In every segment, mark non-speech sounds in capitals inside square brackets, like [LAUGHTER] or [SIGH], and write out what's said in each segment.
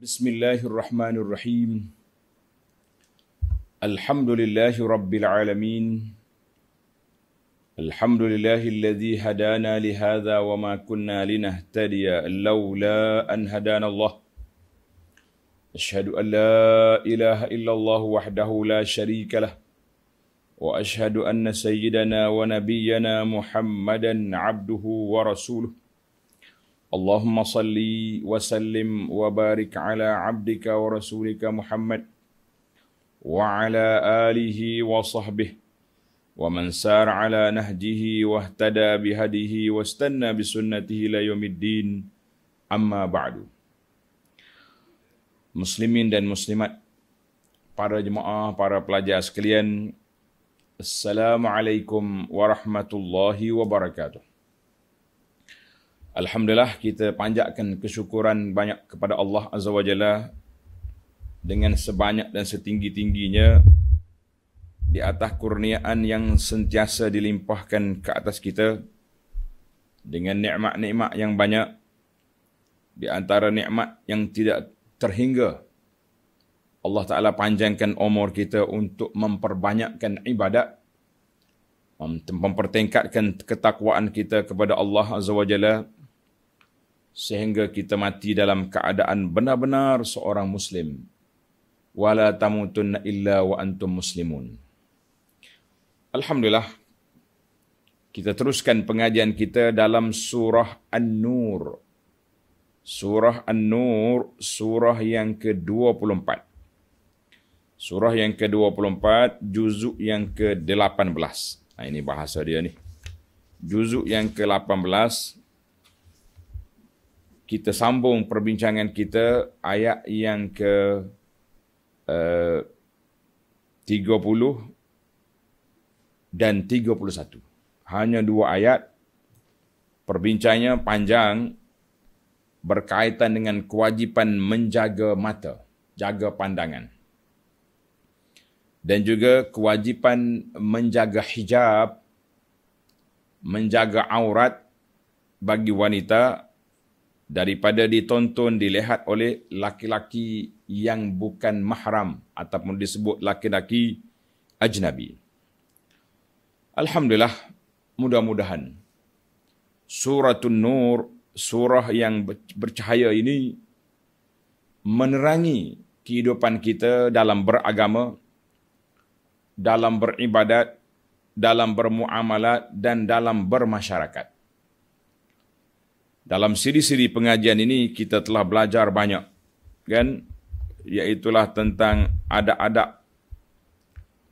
بسم الله الرحمن الرحيم الحمد لله رب العالمين الحمد لله الذي هدانا لهذا وما كنا لنهتدي لولا أن هدانا الله أشهد أن لا إله إلا الله وحده لا شريك له وأشهد أن سيدنا ونبينا محمدا عبده ورسوله اللهم صل وسلم وبارك على عبدك ورسولك محمد وعلى اله وصحبه ومن سار على نهجه واهتدى بهديه واستنى بسنته الى يوم الدين اما بعد مسلمين dan muslimat para jemaah para pelajar sekalian assalamualaikum warahmatullahi wabarakatuh Alhamdulillah kita panjatkan kesyukuran banyak kepada Allah Azza wa Jalla dengan sebanyak dan setinggi-tingginya di atas kurniaan yang sentiasa dilimpahkan ke atas kita dengan nikmat-nikmat yang banyak di antara nikmat yang tidak terhingga Allah Taala panjangkan umur kita untuk memperbanyakkan ibadat mempertingkatkan ketakwaan kita kepada Allah Azza wa Jalla sehingga kita mati dalam keadaan benar-benar seorang muslim wala tamutunna illa wa antum muslimun alhamdulillah kita teruskan pengajian kita dalam surah an-nur surah an-nur surah yang ke-24 surah yang ke-24 juzuk yang ke-18 nah ini bahasa dia ni juzuk yang ke-18 kita sambung perbincangan kita ayat yang ke eh, uh, 30 dan 31. Hanya dua ayat perbincangannya panjang berkaitan dengan kewajipan menjaga mata, jaga pandangan. Dan juga kewajipan menjaga hijab, menjaga aurat bagi wanita daripada ditonton dilihat oleh laki-laki yang bukan mahram ataupun disebut laki-laki ajnabi. Alhamdulillah, mudah-mudahan suratun nur, surah yang bercahaya ini menerangi kehidupan kita dalam beragama, dalam beribadat, dalam bermuamalat dan dalam bermasyarakat. Dalam siri-siri pengajian ini kita telah belajar banyak kan iaitulah tentang adab-adab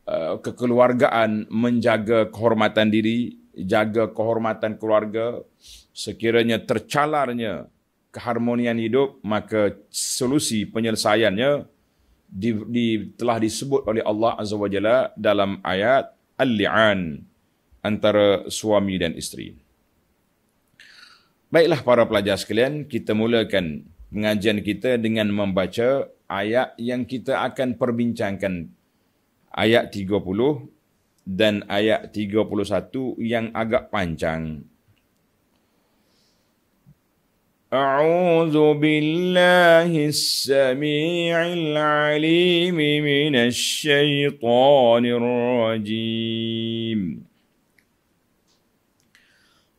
eh, kekeluargaan menjaga kehormatan diri, jaga kehormatan keluarga. Sekiranya tercalarnya keharmonian hidup, maka solusi penyelesaiannya di, di, telah disebut oleh Allah Azza wa Jalla dalam ayat Al-Li'an antara suami dan isteri. Baiklah para pelajar sekalian, kita mulakan pengajian kita dengan membaca ayat yang kita akan perbincangkan. Ayat 30 dan ayat 31 yang agak panjang. أعوذ بالله السميع العليم من الشيطان الرجيم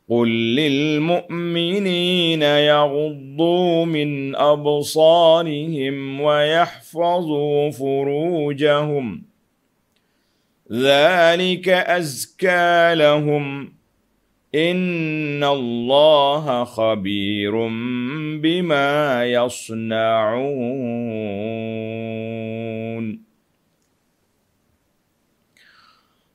قل للمؤمنين يغضوا من أبصارهم ويحفظوا فروجهم ذلك أزكى لهم إن الله خبير بما يصنعون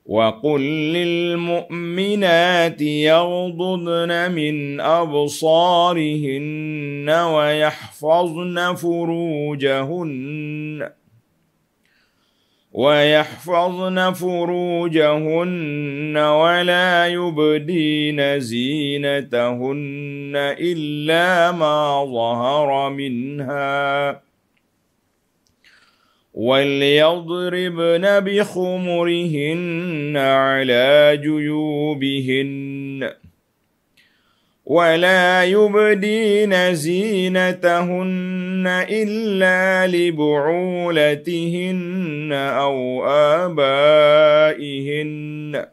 وقل للمؤمنات يغضضن من أبصارهن ويحفظن فروجهن ويحفظن فروجهن ولا يبدين زينتهن إلا ما ظهر منها وليضربن بخمرهن على جيوبهن ولا يبدين زينتهن إلا لبعولتهن أو آبائهن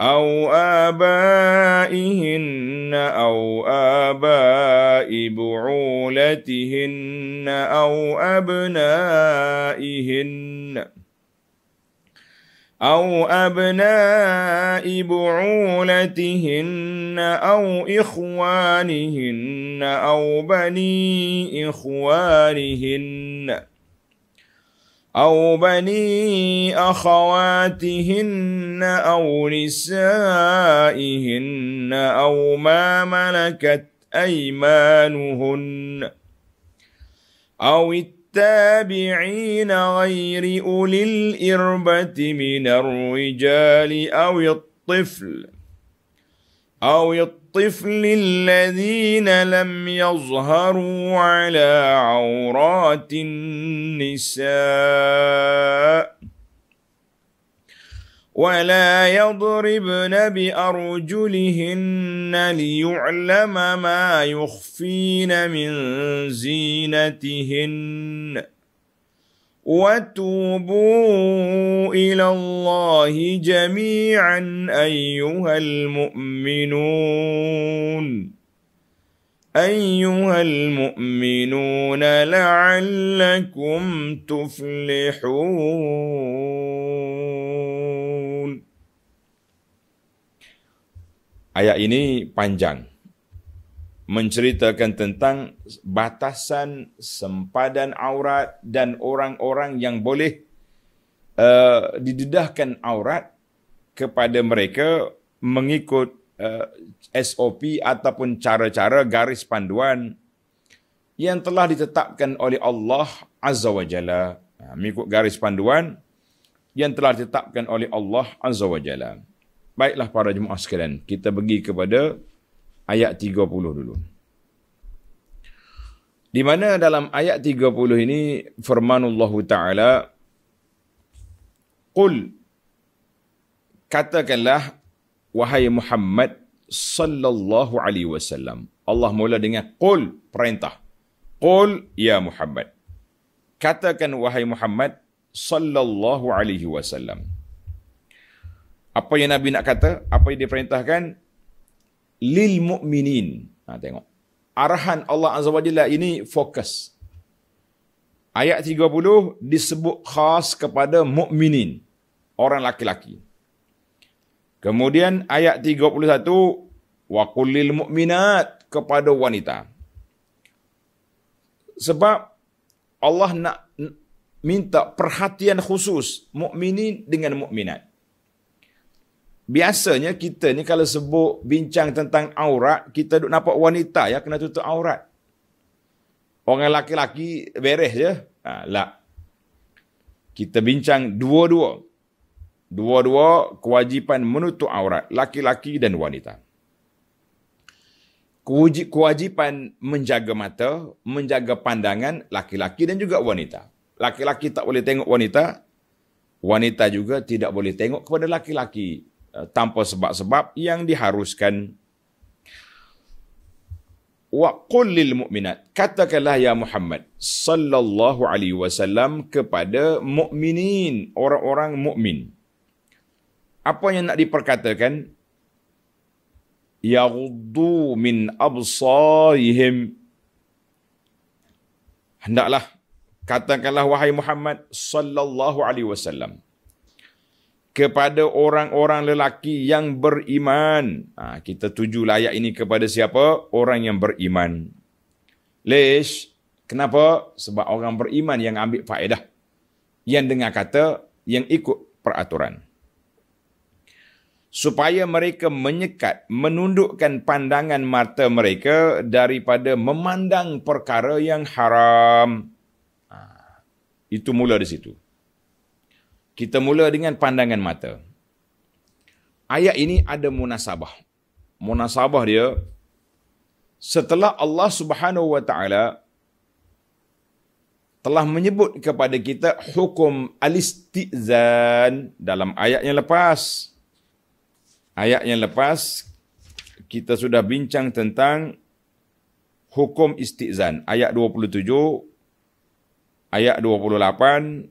أو آبائهن أو آباء بعولتهن أو أبنائهن أو أبناء بعولتهن أو إخوانهن أو بني إخوانهن أو بني أخواتهن أو نسائهن أو ما ملكت أيمانهن أو التابعين غير أولي الإربة من الرجال أو الطفل أو الطفل الذين لم يظهروا على عورات النساء ولا يضربن بأرجلهن ليعلم ما يخفين من زينتهن وتوبوا إلى الله جميعا أيها المؤمنون أيها المؤمنون لعلكم تفلحون Ayat ini panjang menceritakan tentang batasan sempadan aurat dan orang-orang yang boleh uh, didedahkan aurat kepada mereka mengikut Uh, SOP ataupun cara-cara garis panduan yang telah ditetapkan oleh Allah Azza wa Jalla. Ha, mengikut garis panduan yang telah ditetapkan oleh Allah Azza wa Jalla. Baiklah para jemaah sekalian, kita pergi kepada ayat 30 dulu. Di mana dalam ayat 30 ini firman Allah Taala Qul katakanlah wahai Muhammad sallallahu alaihi wasallam. Allah mula dengan qul perintah. Qul ya Muhammad. Katakan wahai Muhammad sallallahu alaihi wasallam. Apa yang Nabi nak kata? Apa yang diperintahkan? Lil mu'minin. Ha, tengok. Arahan Allah Azza wa Jalla ini fokus. Ayat 30 disebut khas kepada mukminin orang laki-laki. Kemudian ayat 31 wa qul mu'minat kepada wanita. Sebab Allah nak minta perhatian khusus mukminin dengan mukminat. Biasanya kita ni kalau sebut bincang tentang aurat, kita duk nampak wanita ya kena tutup aurat. Orang lelaki lelaki beres je. Ha, lah. Kita bincang dua-dua dua-dua kewajipan menutup aurat laki-laki dan wanita. Kewajipan menjaga mata, menjaga pandangan laki-laki dan juga wanita. Laki-laki tak boleh tengok wanita, wanita juga tidak boleh tengok kepada laki-laki eh, tanpa sebab-sebab yang diharuskan. Wa qul lil mu'minat, katakanlah ya Muhammad sallallahu alaihi wasallam kepada mukminin, orang-orang mukmin apa yang nak diperkatakan yaghdu min absarihim hendaklah katakanlah wahai Muhammad sallallahu alaihi wasallam kepada orang-orang lelaki yang beriman ha, kita tuju layak ini kepada siapa orang yang beriman leish kenapa sebab orang beriman yang ambil faedah yang dengar kata yang ikut peraturan supaya mereka menyekat menundukkan pandangan mata mereka daripada memandang perkara yang haram ha, itu mula di situ kita mula dengan pandangan mata ayat ini ada munasabah munasabah dia setelah Allah Subhanahu wa taala telah menyebut kepada kita hukum alistizan dalam ayat yang lepas ayat yang lepas kita sudah bincang tentang hukum istizan ayat 27 ayat 28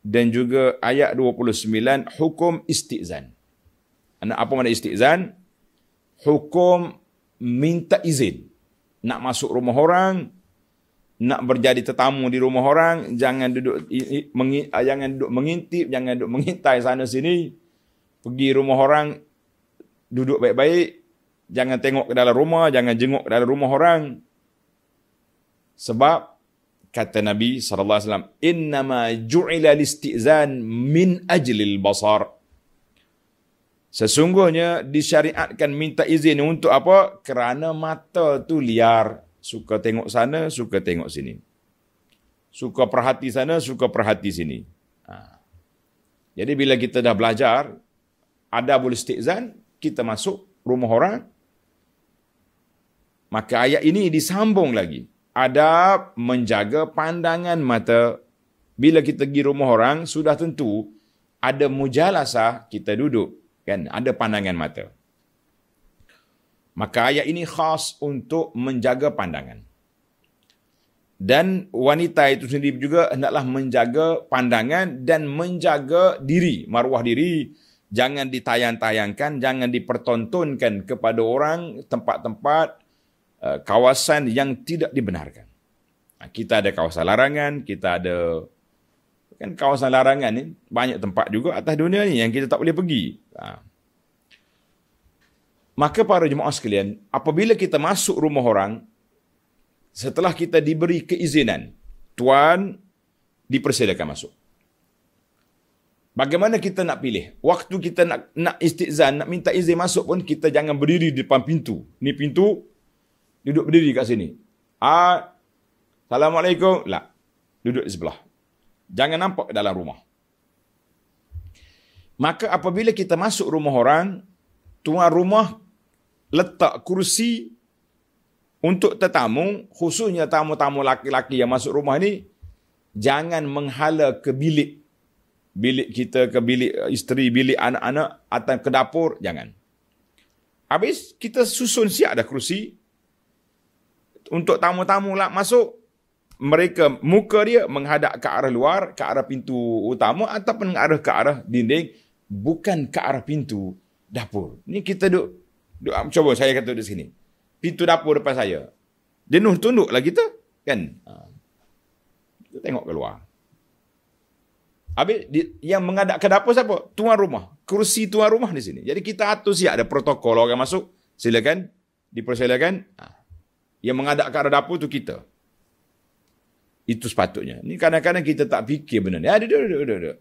dan juga ayat 29 hukum istizan anak apa makna istizan hukum minta izin nak masuk rumah orang nak berjadi tetamu di rumah orang jangan duduk ah, jangan duduk mengintip jangan duduk mengintai sana sini pergi rumah orang duduk baik-baik jangan tengok ke dalam rumah jangan jenguk ke dalam rumah orang sebab kata Nabi saw. alaihi wasallam innama ju'ila listizan min ajlil basar sesungguhnya disyariatkan minta izin untuk apa kerana mata tu liar suka tengok sana suka tengok sini suka perhati sana suka perhati sini ha. jadi bila kita dah belajar ada boleh istiqzan, kita masuk rumah orang. Maka ayat ini disambung lagi. Ada menjaga pandangan mata. Bila kita pergi rumah orang, sudah tentu ada mujalasah kita duduk. Kan? Ada pandangan mata. Maka ayat ini khas untuk menjaga pandangan. Dan wanita itu sendiri juga hendaklah menjaga pandangan dan menjaga diri, maruah diri jangan ditayang-tayangkan, jangan dipertontonkan kepada orang tempat-tempat eh, kawasan yang tidak dibenarkan. Ha, kita ada kawasan larangan, kita ada kan kawasan larangan ni banyak tempat juga atas dunia ni yang kita tak boleh pergi. Ha. Maka para jemaah sekalian, apabila kita masuk rumah orang, setelah kita diberi keizinan, tuan dipersilakan masuk. Bagaimana kita nak pilih? Waktu kita nak nak istizan, nak minta izin masuk pun kita jangan berdiri di depan pintu. Ni pintu duduk berdiri kat sini. Ah. Assalamualaikum. Lah. Duduk di sebelah. Jangan nampak dalam rumah. Maka apabila kita masuk rumah orang, tuan rumah letak kursi untuk tetamu, khususnya tamu-tamu laki-laki yang masuk rumah ni, jangan menghala ke bilik bilik kita ke bilik uh, isteri, bilik anak-anak atau ke dapur, jangan. Habis kita susun siap dah kerusi untuk tamu-tamu lah masuk mereka muka dia menghadap ke arah luar, ke arah pintu utama ataupun mengarah ke arah dinding bukan ke arah pintu dapur. Ni kita duduk, duduk ah, cuba saya kata di sini. Pintu dapur depan saya. Jenuh tunduklah kita, kan? Ah. Kita tengok keluar. Habis di, yang ke dapur siapa? Tuan rumah. Kursi tuan rumah di sini. Jadi kita atur siap ada protokol orang masuk. Silakan. Dipersilakan. Ha. Yang ke arah dapur tu kita. Itu sepatutnya. Ini kadang-kadang kita tak fikir benda ni. Ya, duduk, duduk, duduk, duduk.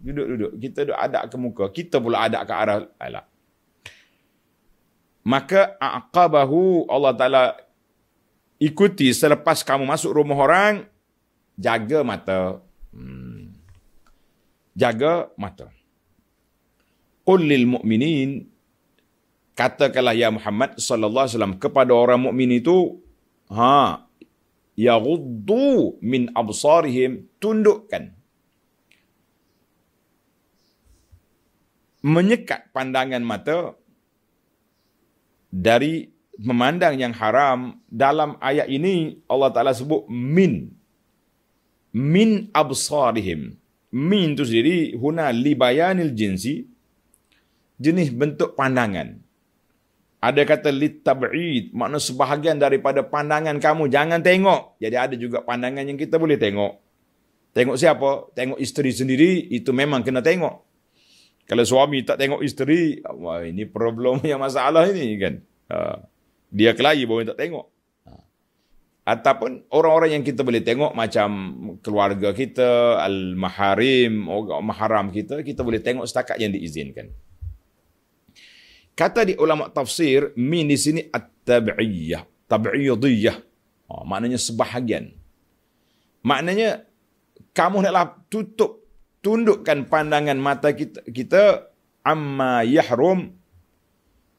Duduk, ha, duduk. Kita duduk adak ke muka. Kita pula adak ke arah. Alah. Maka aqabahu Allah Ta'ala ikuti selepas kamu masuk rumah orang. Jaga mata. Hmm jaga mata. Qulil mu'minin katakanlah ya Muhammad sallallahu alaihi wasallam kepada orang mukmin itu ha yaghuddu min absarihim tundukkan menyekat pandangan mata dari memandang yang haram dalam ayat ini Allah Taala sebut min min absarihim min tu sendiri huna libayanil jinsi jenis bentuk pandangan ada kata litab'id makna sebahagian daripada pandangan kamu jangan tengok jadi ada juga pandangan yang kita boleh tengok tengok siapa tengok isteri sendiri itu memang kena tengok kalau suami tak tengok isteri wah ini problem yang masalah ini kan ha. dia kelahi bawa tak tengok ataupun orang-orang yang kita boleh tengok macam keluarga kita, al-maharim, al-maharam kita, kita boleh tengok setakat yang diizinkan. Kata di ulama tafsir, min di sini at-tabi'iyah, tabi'iyadiyah. Oh, maknanya sebahagian. Maknanya, kamu hendaklah tutup, tundukkan pandangan mata kita, kita amma yahrum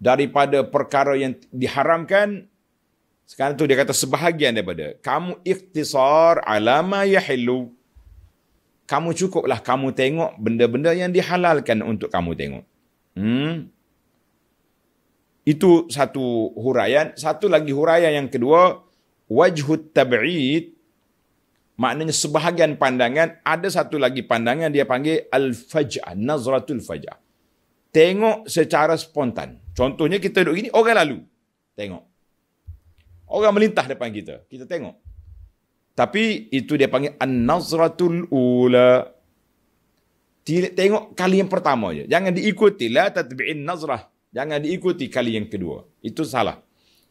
daripada perkara yang diharamkan sekarang tu dia kata sebahagian daripada kamu ikhtisar alama yahillu. Kamu cukuplah kamu tengok benda-benda yang dihalalkan untuk kamu tengok. Hmm. Itu satu huraian. Satu lagi huraian yang kedua. Wajhut tab'id. Maknanya sebahagian pandangan. Ada satu lagi pandangan dia panggil al-faj'ah. Nazratul faj'ah. Tengok secara spontan. Contohnya kita duduk gini, orang lalu. Tengok. Orang melintah depan kita. Kita tengok. Tapi itu dia panggil an-nazratul ula. Tengok kali yang pertama je. Jangan diikuti la tatbi'in nazrah. Jangan diikuti kali yang kedua. Itu salah.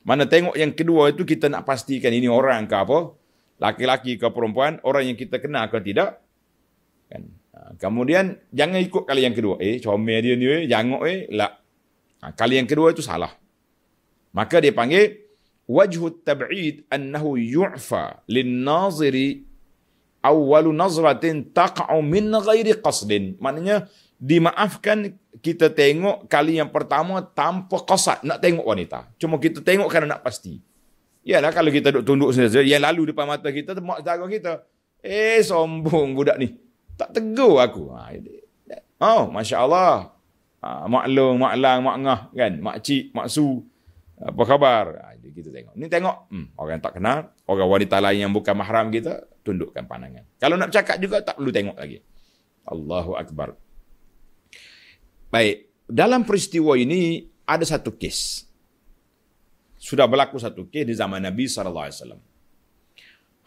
Mana tengok yang kedua itu kita nak pastikan ini orang ke apa? Laki-laki ke perempuan? Orang yang kita kenal ke tidak? Kan? Ha, kemudian jangan ikut kali yang kedua. Eh, comel dia ni. jangan eh. eh. La. Ha, kali yang kedua itu salah. Maka dia panggil وجه التبعيد أنه يعفى للناظر أول نظرة تقع من غير قصد maknanya dimaafkan kita tengok kali yang pertama tanpa kosat nak tengok wanita cuma kita tengok kerana nak pasti Yalah kalau kita duduk tunduk saja yang lalu depan mata kita mak jaga kita. Eh sombong budak ni. Tak tegur aku. Ha, oh, masya-Allah. Ah, maklum, maklang, makngah kan. makcik, maksu, Apa khabar? Ha, jadi kita tengok. Ni tengok, hmm, orang tak kenal, orang wanita lain yang bukan mahram kita, tundukkan pandangan. Kalau nak cakap juga, tak perlu tengok lagi. Allahu Akbar. Baik, dalam peristiwa ini, ada satu kes. Sudah berlaku satu kes di zaman Nabi SAW.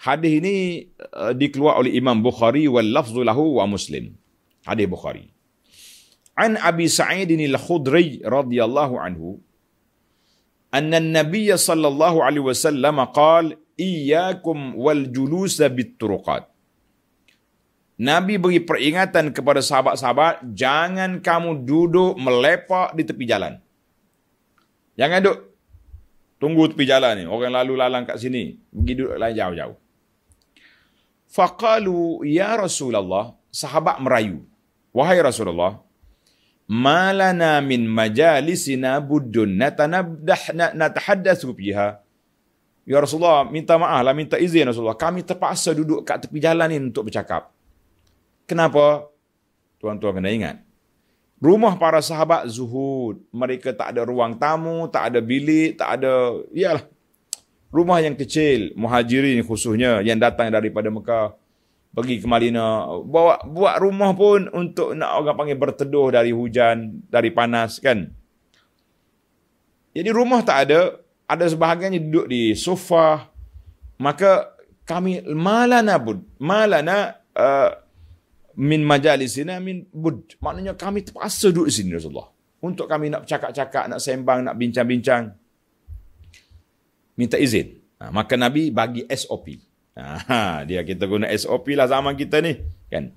Hadis ini uh, dikeluar oleh Imam Bukhari wal lafzu lahu wa Muslim. Hadis Bukhari. An Abi Sa'id al-Khudri radhiyallahu anhu أن Sallallahu Alaihi Wasallam عليه وسلم قال إياكم والجلوس بالطرقات Nabi beri peringatan kepada sahabat-sahabat, jangan kamu duduk melepak di tepi jalan. Jangan duduk. Tunggu tepi jalan ni. Orang lalu lalang kat sini. Pergi duduk lain jauh-jauh. Faqalu ya Rasulullah, sahabat merayu. Wahai Rasulullah, malana min majalisina buddun natanabdah natahaddatsu fiha ya rasulullah minta maaf lah minta izin rasulullah kami terpaksa duduk kat tepi jalan ni untuk bercakap kenapa tuan-tuan kena ingat Rumah para sahabat zuhud. Mereka tak ada ruang tamu, tak ada bilik, tak ada... Yalah, rumah yang kecil, muhajirin khususnya yang datang daripada Mekah pergi ke Madinah bawa buat rumah pun untuk nak orang panggil berteduh dari hujan dari panas kan jadi rumah tak ada ada sebahagiannya duduk di sofa maka kami malana bud malana uh, min majalisina min bud maknanya kami terpaksa duduk di sini Rasulullah untuk kami nak cakap-cakap nak sembang nak bincang-bincang minta izin ha, maka nabi bagi SOP Aha, dia kita guna SOP lah zaman kita ni kan.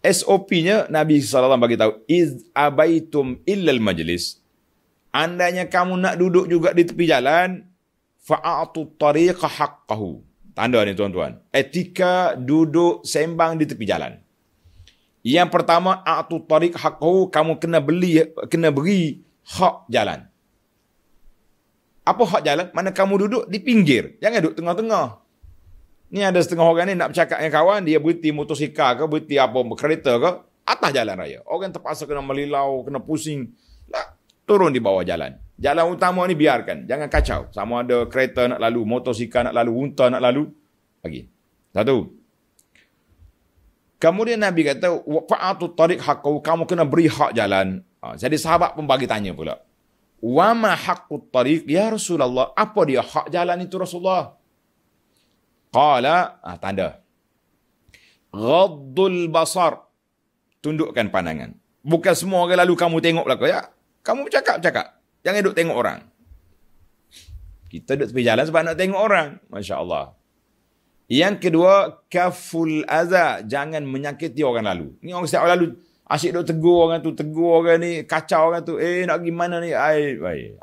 SOP-nya Nabi Wasallam bagi tahu iz abaitum illal majlis. Andanya kamu nak duduk juga di tepi jalan fa'atu tariqa haqqahu. Tanda ni tuan-tuan. Etika duduk sembang di tepi jalan. Yang pertama atu tariq haqqahu kamu kena beli kena beri hak jalan. Apa hak jalan? Mana kamu duduk di pinggir. Jangan duduk tengah-tengah. Ni ada setengah orang ni nak bercakap dengan kawan, dia berhenti motosikal ke, berhenti apa, kereta ke, atas jalan raya. Orang terpaksa kena melilau, kena pusing. Lah, turun di bawah jalan. Jalan utama ni biarkan. Jangan kacau. Sama ada kereta nak lalu, motosikal nak lalu, unta nak lalu. Pagi. Satu. Kemudian Nabi kata, Wa'atu tarik haqqa, kamu kena beri hak jalan. Ha, jadi sahabat pun bagi tanya pula. Wa ma haqqu tarik ya Rasulullah? Apa dia hak jalan itu Rasulullah? Qala, ah, tanda. Ghaddul basar. Tundukkan pandangan. Bukan semua orang lalu kamu tengok belakang. Ya? Kamu bercakap-cakap. Jangan duduk tengok orang. Kita duduk tepi jalan sebab nak tengok orang. Masya Allah. Yang kedua, kaful aza. Jangan menyakiti orang lalu. Ni orang setiap orang lalu asyik duduk tegur orang tu, tegur orang ni, kacau orang tu. Eh, nak gimana ni? Ay, ay.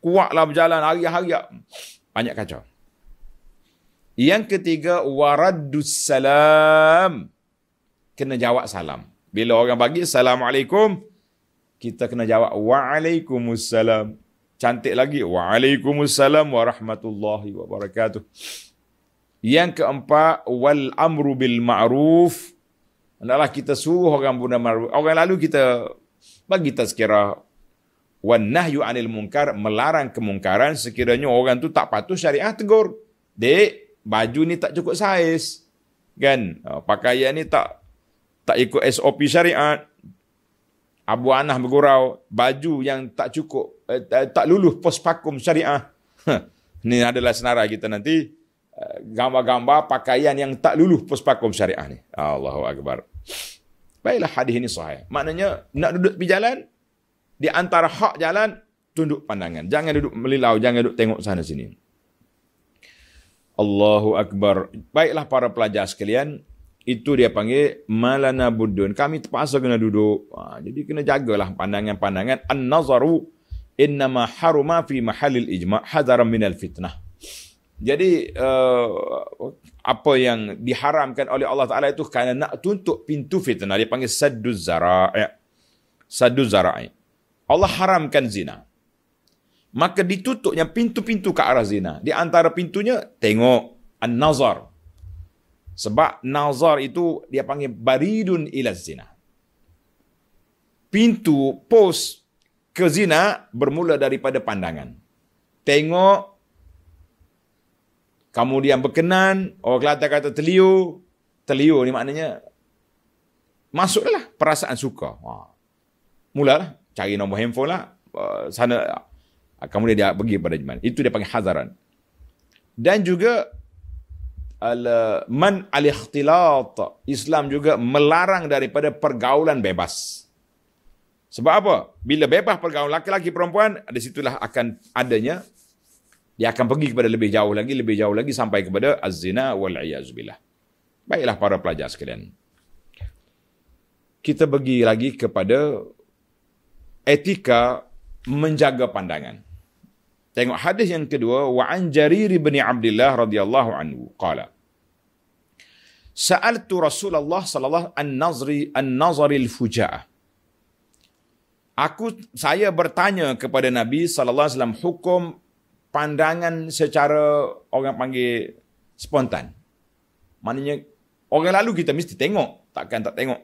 Kuatlah berjalan hari-hari. Banyak kacau. Yang ketiga, Waradus salam. Kena jawab salam. Bila orang bagi assalamualaikum, kita kena jawab waalaikumussalam. Cantik lagi, waalaikumussalam warahmatullahi wabarakatuh. Yang keempat, wal amru bil ma'ruf. Adalah kita suruh orang bunda ma'ruf. Orang lalu kita bagi tazkirah. Wan nahyu anil munkar, melarang kemungkaran sekiranya orang tu tak patuh syariah tegur. Dek, baju ni tak cukup saiz kan ah, pakaian ni tak tak ikut SOP syariat Abu Anah bergurau baju yang tak cukup eh, eh tak luluh pos pakum syariah Ini adalah senarai kita nanti eh, gambar-gambar pakaian yang tak luluh pos pakum syariah ni Allahu akbar Baiklah hadis ini sahih. Maknanya nak duduk di jalan di antara hak jalan tunduk pandangan. Jangan duduk melilau, jangan duduk tengok sana sini. Allahu Akbar. Baiklah para pelajar sekalian, itu dia panggil malana buddun. Kami terpaksa kena duduk. Ha, jadi kena jagalah pandangan-pandangan. An-nazaru inna ma haruma fi mahalil ijma' hadaram minal fitnah. Jadi uh, apa yang diharamkan oleh Allah Taala itu kerana nak tuntut pintu fitnah dia panggil sadduz zara' ya. sadduz zara' Allah haramkan zina maka ditutupnya pintu-pintu ke arah zina. Di antara pintunya, tengok an-nazar. Sebab nazar itu dia panggil baridun ila zina. Pintu pos ke zina bermula daripada pandangan. Tengok, kemudian berkenan, orang Kelantan kata teliu, teliu ni maknanya, masuklah perasaan suka. Ha. Mulalah, cari nombor handphone lah, uh, sana Ah, kemudian dia pergi kepada jemaah. Itu dia panggil hazaran. Dan juga al man al ikhtilat Islam juga melarang daripada pergaulan bebas. Sebab apa? Bila bebas pergaulan laki-laki perempuan, di situlah akan adanya dia akan pergi kepada lebih jauh lagi, lebih jauh lagi sampai kepada az-zina wal iazbillah. Baiklah para pelajar sekalian. Kita pergi lagi kepada etika menjaga pandangan. Tengok hadis yang kedua wa an Jarir bin Abdullah radhiyallahu anhu qala Sa'altu Rasulullah sallallahu an-nazri an-nazri al-fujaa Aku saya bertanya kepada Nabi sallallahu alaihi wasallam hukum pandangan secara orang panggil spontan. Maknanya orang lalu kita mesti tengok, takkan tak tengok.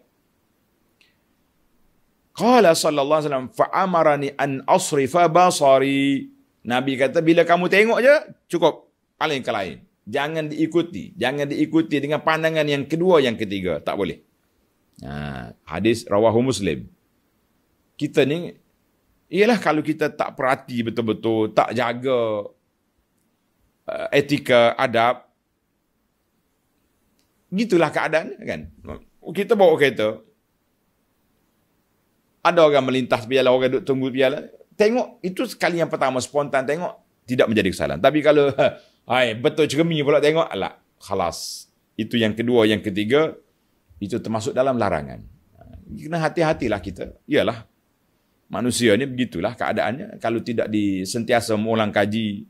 Qala sallallahu alaihi wasallam fa amarani an asrifa basari Nabi kata bila kamu tengok je cukup paling ke lain. Jangan diikuti, jangan diikuti dengan pandangan yang kedua yang ketiga, tak boleh. Ha, hadis rawahu Muslim. Kita ni ialah kalau kita tak perhati betul-betul, tak jaga uh, etika adab gitulah keadaan kan. Kita bawa kereta ada orang melintas biarlah orang duduk tunggu biarlah tengok itu sekali yang pertama spontan tengok tidak menjadi kesalahan. Tapi kalau [LAUGHS] hai betul cermin pula tengok alah khalas. Itu yang kedua, yang ketiga itu termasuk dalam larangan. Kena hati-hatilah kita. Iyalah. Manusia ni begitulah keadaannya kalau tidak di sentiasa mengulang kaji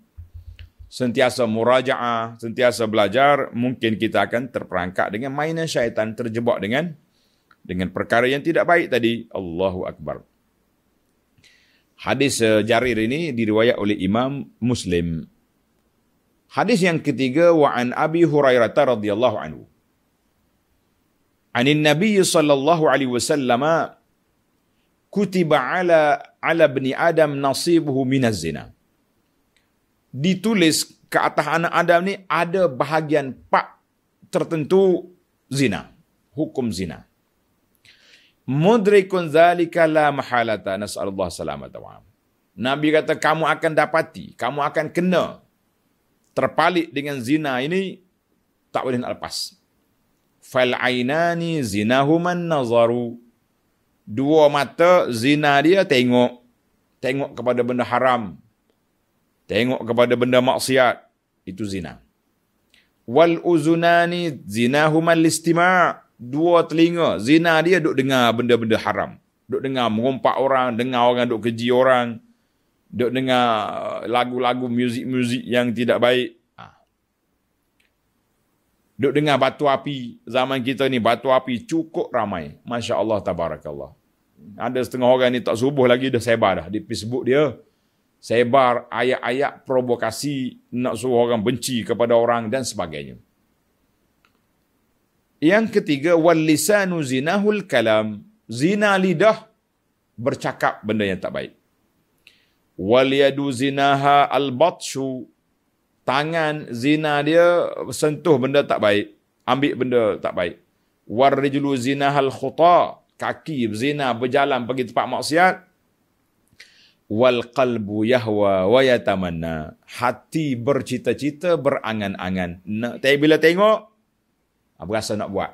sentiasa murajaah, sentiasa belajar, mungkin kita akan terperangkap dengan mainan syaitan, terjebak dengan dengan perkara yang tidak baik tadi. Allahu Akbar. Hadis eh, Jarir ini diriwayat oleh Imam Muslim. Hadis yang ketiga wa an Abi Hurairah radhiyallahu anhu. Anin Nabi sallallahu alaihi wasallam kutiba ala ala bni Adam nasibuhu minaz zina. Ditulis ke atas anak Adam ni ada bahagian pak tertentu zina, hukum zina mudrikun zalika la mahalata nasallallahu salamata wa Nabi kata kamu akan dapati, kamu akan kena terpalit dengan zina ini tak boleh nak lepas. Fal ainani zinahuma nazaru. Dua mata zina dia tengok. Tengok kepada benda haram. Tengok kepada benda maksiat. Itu zina. Wal uzunani zinahuma listima' dua telinga zina dia duk dengar benda-benda haram duk dengar mengumpat orang dengar orang duk keji orang duk dengar uh, lagu-lagu muzik-muzik yang tidak baik ha. duk dengar batu api zaman kita ni batu api cukup ramai masya-Allah tabarakallah ada setengah orang ni tak subuh lagi dah sebar dah di Facebook dia sebar ayat-ayat provokasi nak suruh orang benci kepada orang dan sebagainya yang ketiga wal lisanu zinahul kalam. Zina lidah bercakap benda yang tak baik. Wal yadu zinaha al batshu. Tangan zina dia sentuh benda tak baik, ambil benda tak baik. Wal rijlu zinahal khuta. Kaki zina berjalan pergi tempat maksiat wal qalbu yahwa wa yatamanna hati bercita-cita berangan-angan nak bila tengok apa ah, rasa nak buat?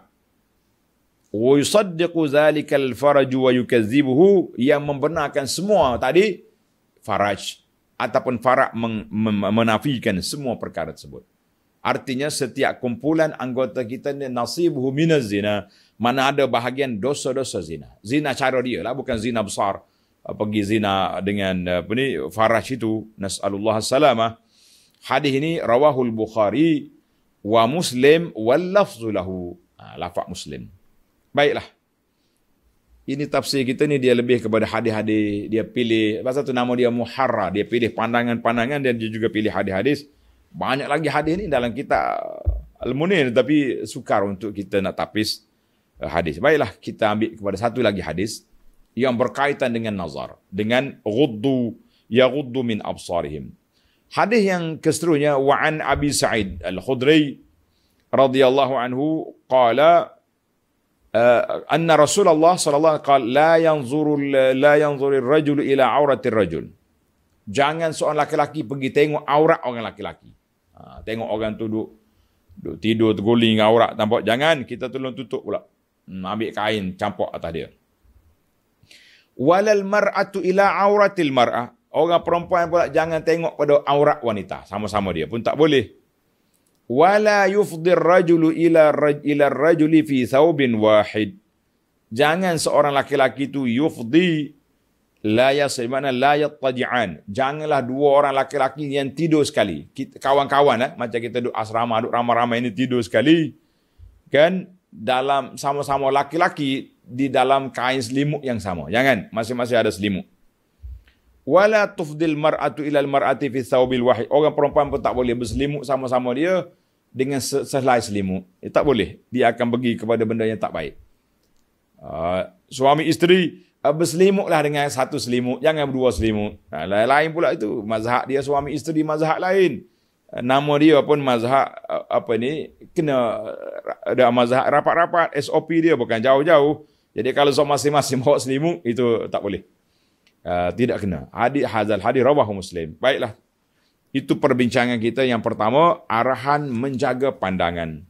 Uyusaddiqu zalikal faraj wa yukazibuhu yang membenarkan semua tadi faraj ataupun farak men- men- menafikan semua perkara tersebut. Artinya setiap kumpulan anggota kita ni nasibuhu minaz zina mana ada bahagian dosa-dosa zina. Zina cara dia lah bukan zina besar ah, pergi zina dengan apa ni faraj itu nasallahu salama. Hadis ini rawahul Bukhari wa muslim wal lafzu lahu ha, lafaz muslim baiklah ini tafsir kita ni dia lebih kepada hadis-hadis dia pilih pasal tu nama dia muharra dia pilih pandangan-pandangan dan dia juga pilih hadis-hadis banyak lagi hadis ni dalam kita al-munir tapi sukar untuk kita nak tapis eh, hadis baiklah kita ambil kepada satu lagi hadis yang berkaitan dengan nazar dengan ghuddu yaghuddu min absarihim Hadis yang keseterusnya wa an Abi Sa'id Al-Khudri radhiyallahu anhu qala uh, anna Rasulullah sallallahu alaihi wasallam qala la yanzuru la yanzuru ar-rajul ila aurati ar-rajul. Jangan seorang laki-laki pergi tengok aurat orang laki-laki. Ha, tengok orang tu duduk, duduk tidur terguling dengan aurat nampak jangan kita tolong tutup pula. Hmm, ambil kain campur atas dia. Walal mar'atu ila auratil mar'ah. Orang perempuan pula jangan tengok pada aurat wanita. Sama-sama dia pun tak boleh. Wala yufdir rajulu ila ila rajuli fi thawbin wahid. Jangan seorang laki-laki tu yufdi la yasmana la yattaji'an. Janganlah dua orang laki-laki yang tidur sekali. Kawan-kawan eh? macam kita duduk asrama, duduk ramai-ramai ini tidur sekali. Kan? Dalam sama-sama laki-laki di dalam kain selimut yang sama. Jangan. Masing-masing ada selimut wala tufdil mar'atu ilal mar'ati fi thawbil wahid. Orang perempuan pun tak boleh berselimut sama-sama dia dengan sehelai selimut. Dia tak boleh. Dia akan pergi kepada benda yang tak baik. Uh, suami isteri uh, berselimutlah dengan satu selimut. Jangan berdua selimut. Uh, lain-lain pula itu. Mazhab dia suami isteri mazhab lain. Uh, nama dia pun mazhab uh, apa ni kena ada mazhab rapat-rapat SOP dia bukan jauh-jauh. Jadi kalau so masing-masing [LAUGHS] bawa selimut itu tak boleh uh, tidak kena. Hadis hazal hadis rawah muslim. Baiklah. Itu perbincangan kita yang pertama, arahan menjaga pandangan.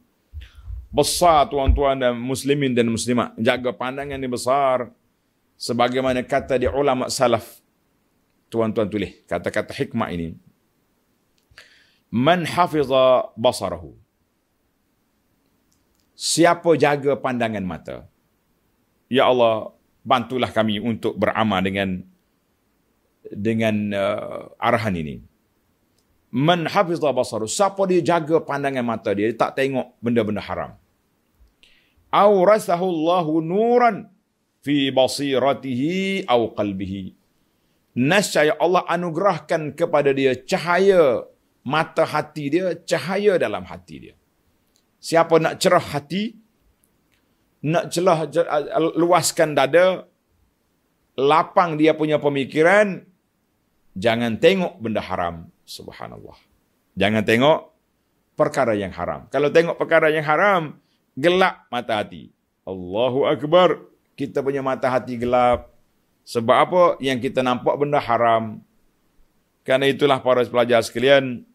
Besar tuan-tuan dan muslimin dan muslimat. Jaga pandangan ni besar. Sebagaimana kata di ulama salaf. Tuan-tuan tulis kata-kata hikmah ini. Man hafiza basarahu. Siapa jaga pandangan mata? Ya Allah, bantulah kami untuk beramal dengan dengan uh, arahan ini. Man hafizah basaru. Siapa dia jaga pandangan mata dia. Dia tak tengok benda-benda haram. Aurasahu Allahu nuran fi basiratihi au qalbihi. Nasya Allah anugerahkan kepada dia cahaya mata hati dia, cahaya dalam hati dia. Siapa nak cerah hati, nak celah uh, luaskan dada, lapang dia punya pemikiran, jangan tengok benda haram. Subhanallah. Jangan tengok perkara yang haram. Kalau tengok perkara yang haram, gelap mata hati. Allahu Akbar. Kita punya mata hati gelap. Sebab apa yang kita nampak benda haram. Karena itulah para pelajar sekalian,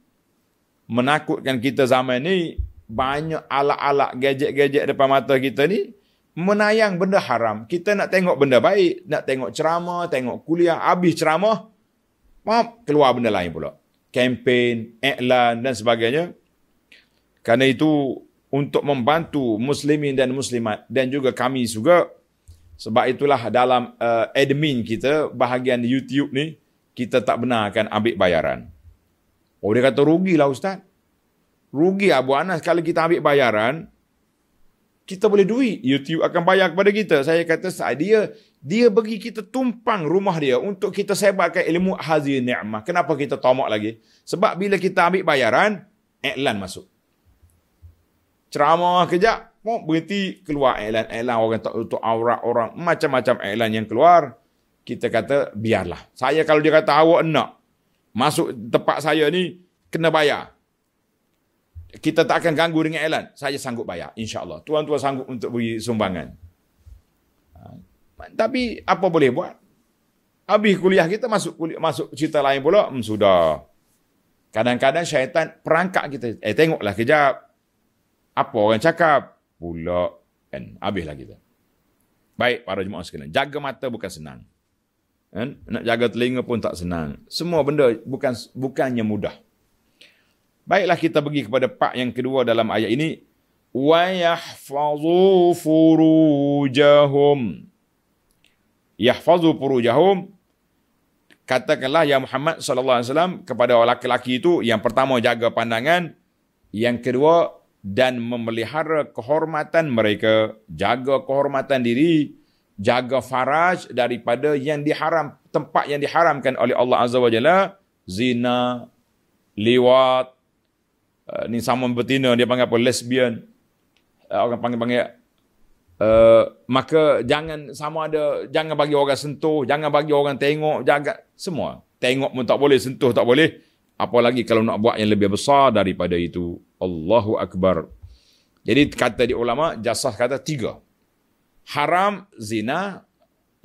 menakutkan kita zaman ini, banyak alat-alat gadget-gadget depan mata kita ni menayang benda haram. Kita nak tengok benda baik, nak tengok ceramah, tengok kuliah, habis ceramah, Mak, keluar benda lain pula. Kempen, iklan dan sebagainya. Karena itu untuk membantu muslimin dan muslimat dan juga kami juga sebab itulah dalam uh, admin kita bahagian YouTube ni kita tak benarkan ambil bayaran. Oh dia kata rugilah ustaz. Rugi Abu Anas kalau kita ambil bayaran, kita boleh duit YouTube akan bayar kepada kita saya kata dia dia bagi kita tumpang rumah dia untuk kita sebarkan ilmu hazi ni'mah kenapa kita tamak lagi sebab bila kita ambil bayaran iklan masuk ceramah kejap pun berhenti keluar iklan iklan orang tak tutup aurat orang macam-macam iklan yang keluar kita kata biarlah saya kalau dia kata awak nak masuk tempat saya ni kena bayar kita tak akan ganggu dengan Elan. Saya sanggup bayar. InsyaAllah. Tuan-tuan sanggup untuk beri sumbangan. Ha. Tapi apa boleh buat? Habis kuliah kita masuk kuliah, masuk cerita lain pula. Hmm, sudah. Kadang-kadang syaitan perangkap kita. Eh, tengoklah kejap. Apa orang cakap? Pula. Kan? Habislah kita. Baik, para jemaah sekalian. Jaga mata bukan senang. Kan? Nak jaga telinga pun tak senang. Semua benda bukan bukannya mudah. Baiklah kita pergi kepada part yang kedua dalam ayat ini. وَيَحْفَظُوا فُرُوجَهُمْ يَحْفَظُوا فُرُوجَهُمْ Katakanlah ya Muhammad sallallahu alaihi wasallam kepada lelaki-lelaki itu yang pertama jaga pandangan, yang kedua dan memelihara kehormatan mereka, jaga kehormatan diri, jaga faraj daripada yang diharam tempat yang diharamkan oleh Allah azza wajalla zina, liwat, Uh, ni saman betina dia panggil apa lesbian uh, orang panggil panggil uh, maka jangan sama ada jangan bagi orang sentuh jangan bagi orang tengok jaga semua tengok pun tak boleh sentuh tak boleh apalagi kalau nak buat yang lebih besar daripada itu Allahu akbar jadi kata di ulama jasah kata tiga haram zina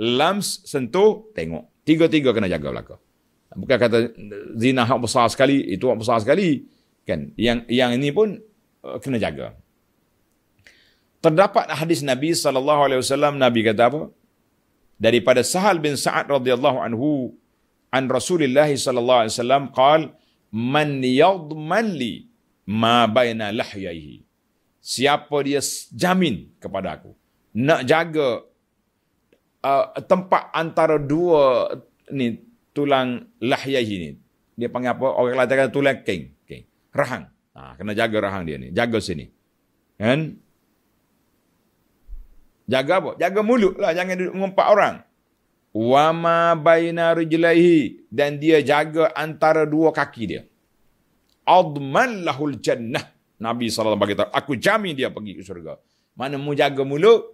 lams sentuh tengok tiga-tiga kena jaga belaka bukan kata zina hak besar sekali itu hak besar sekali Kan? Yang yang ini pun uh, kena jaga. Terdapat hadis Nabi sallallahu alaihi wasallam Nabi kata apa? Daripada Sahal bin Sa'ad radhiyallahu anhu an Rasulullah sallallahu alaihi wasallam qal man yadman li ma baina lahyaihi. Siapa dia jamin kepada aku? Nak jaga uh, tempat antara dua ni tulang lahyaihi ni. Dia panggil apa? Orang kata tulang king rahang. Ah, kena jaga rahang dia ni. Jaga sini. Kan? Jaga apa? Jaga mulut lah. Jangan duduk mengumpat orang. Wama baina rijlaihi. Dan dia jaga antara dua kaki dia. Adman lahul jannah. Nabi SAW beritahu, aku jamin dia pergi ke syurga. Mana mu jaga mulut,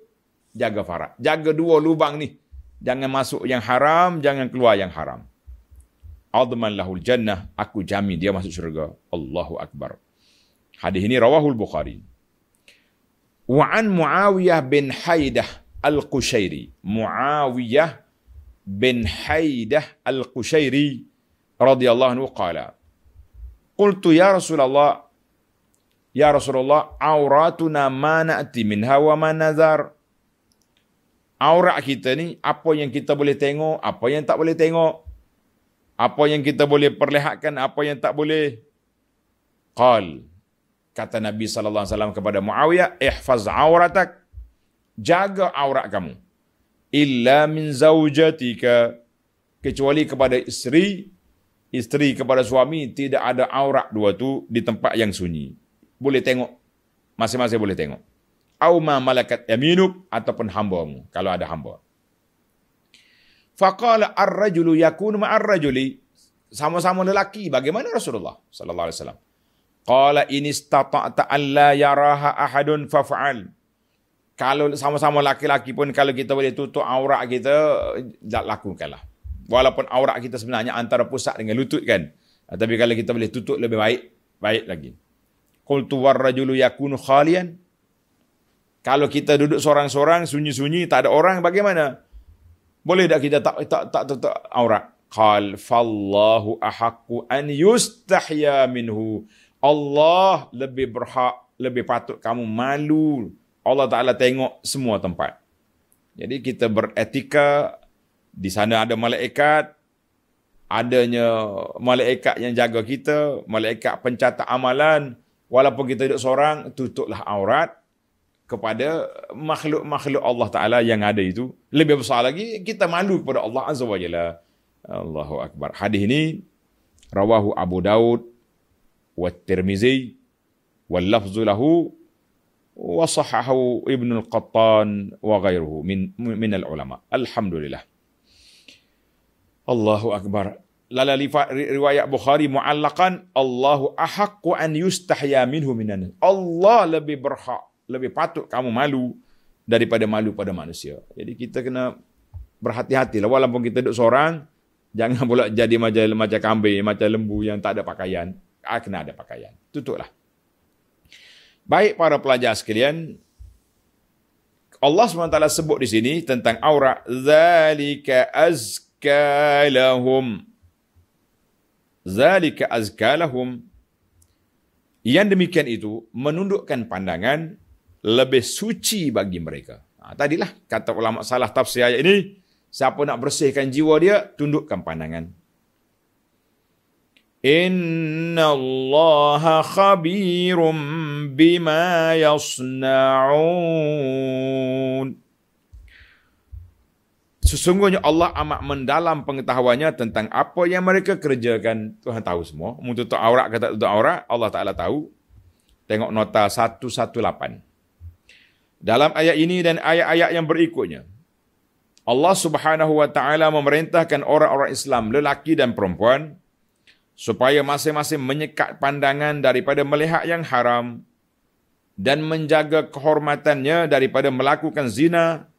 jaga farak. Jaga dua lubang ni. Jangan masuk yang haram, jangan keluar yang haram. Adman lahul jannah, aku jamin dia masuk syurga. Allahu Akbar. Hadis ini rawahul Bukhari. Wa'an Muawiyah bin Haidah al-Qushairi. Muawiyah bin Haidah al-Qushairi. radhiyallahu anhu qala. Qultu ya Rasulullah. Ya Rasulullah, auratuna ma na'ti minha wa ma nazar. Aurat kita ni, apa yang kita boleh tengok, apa yang tak boleh tengok apa yang kita boleh perlihatkan, apa yang tak boleh. Qal, kata Nabi Sallallahu Alaihi Wasallam kepada Muawiyah, ihfaz auratak, jaga aurat kamu. Illa min zaujatika, kecuali kepada isteri, isteri kepada suami, tidak ada aurat dua tu di tempat yang sunyi. Boleh tengok, masing-masing boleh tengok. Auma malakat yaminuk, ataupun hambamu, kalau ada hamba. Faqala ar-rajulu ma ma'ar-rajuli. Sama-sama lelaki. Bagaimana Rasulullah sallallahu alaihi wasallam? Qala in istata'ta an la yaraha ahadun faf'al. Kalau sama-sama laki-laki pun kalau kita boleh tutup aurat kita, lakukanlah. Walaupun aurat kita sebenarnya antara pusat dengan lutut kan. Ah, tapi kalau kita boleh tutup lebih baik, baik lagi. Qultu war-rajulu yakunu khalian. Kalau kita duduk seorang-seorang, sunyi-sunyi, tak ada orang, Bagaimana? Boleh tak kita tak tak tak tak, aurat? Qal fallahu ahaqqu an yustahya minhu. Allah lebih berhak, lebih patut kamu malu. Allah Taala tengok semua tempat. Jadi kita beretika di sana ada malaikat adanya malaikat yang jaga kita, malaikat pencatat amalan, walaupun kita duduk seorang, tutuplah aurat, kepada makhluk-makhluk Allah Ta'ala yang ada itu. Lebih besar lagi, kita malu kepada Allah Azza wa Jalla. Allahu Akbar. Hadis ini, Rawahu Abu Daud, wa Tirmizi, wa lafzu lahu, wa sahahu Ibn Al-Qattan, wa ghairuhu min, min al-ulama. Alhamdulillah. Allahu Akbar. Lala riwayat Bukhari mu'allakan, Allahu ahakku an yustahya minhu minan. Allah lebih berhak lebih patut kamu malu daripada malu pada manusia. Jadi kita kena berhati-hatilah walaupun kita duduk seorang, [LAUGHS] jangan pula jadi macam macam kambing, macam lembu yang tak ada pakaian. Ah, kena ada pakaian. Tutuplah. Baik para pelajar sekalian, Allah SWT sebut di sini tentang aurat. Zalika azka Zalika azka Yang demikian itu menundukkan pandangan lebih suci bagi mereka. Ha, tadilah kata ulama salah tafsir ayat ini, siapa nak bersihkan jiwa dia, tundukkan pandangan. Inna Allah khabirum bima yasna'un. Sesungguhnya Allah amat mendalam pengetahuannya tentang apa yang mereka kerjakan. Tuhan tahu semua. Mungkin tutup aurat ke tak tutup aurat, Allah Ta'ala tahu. Tengok nota 118. Dalam ayat ini dan ayat-ayat yang berikutnya, Allah Subhanahu wa taala memerintahkan orang-orang Islam lelaki dan perempuan supaya masing-masing menyekat pandangan daripada melihat yang haram dan menjaga kehormatannya daripada melakukan zina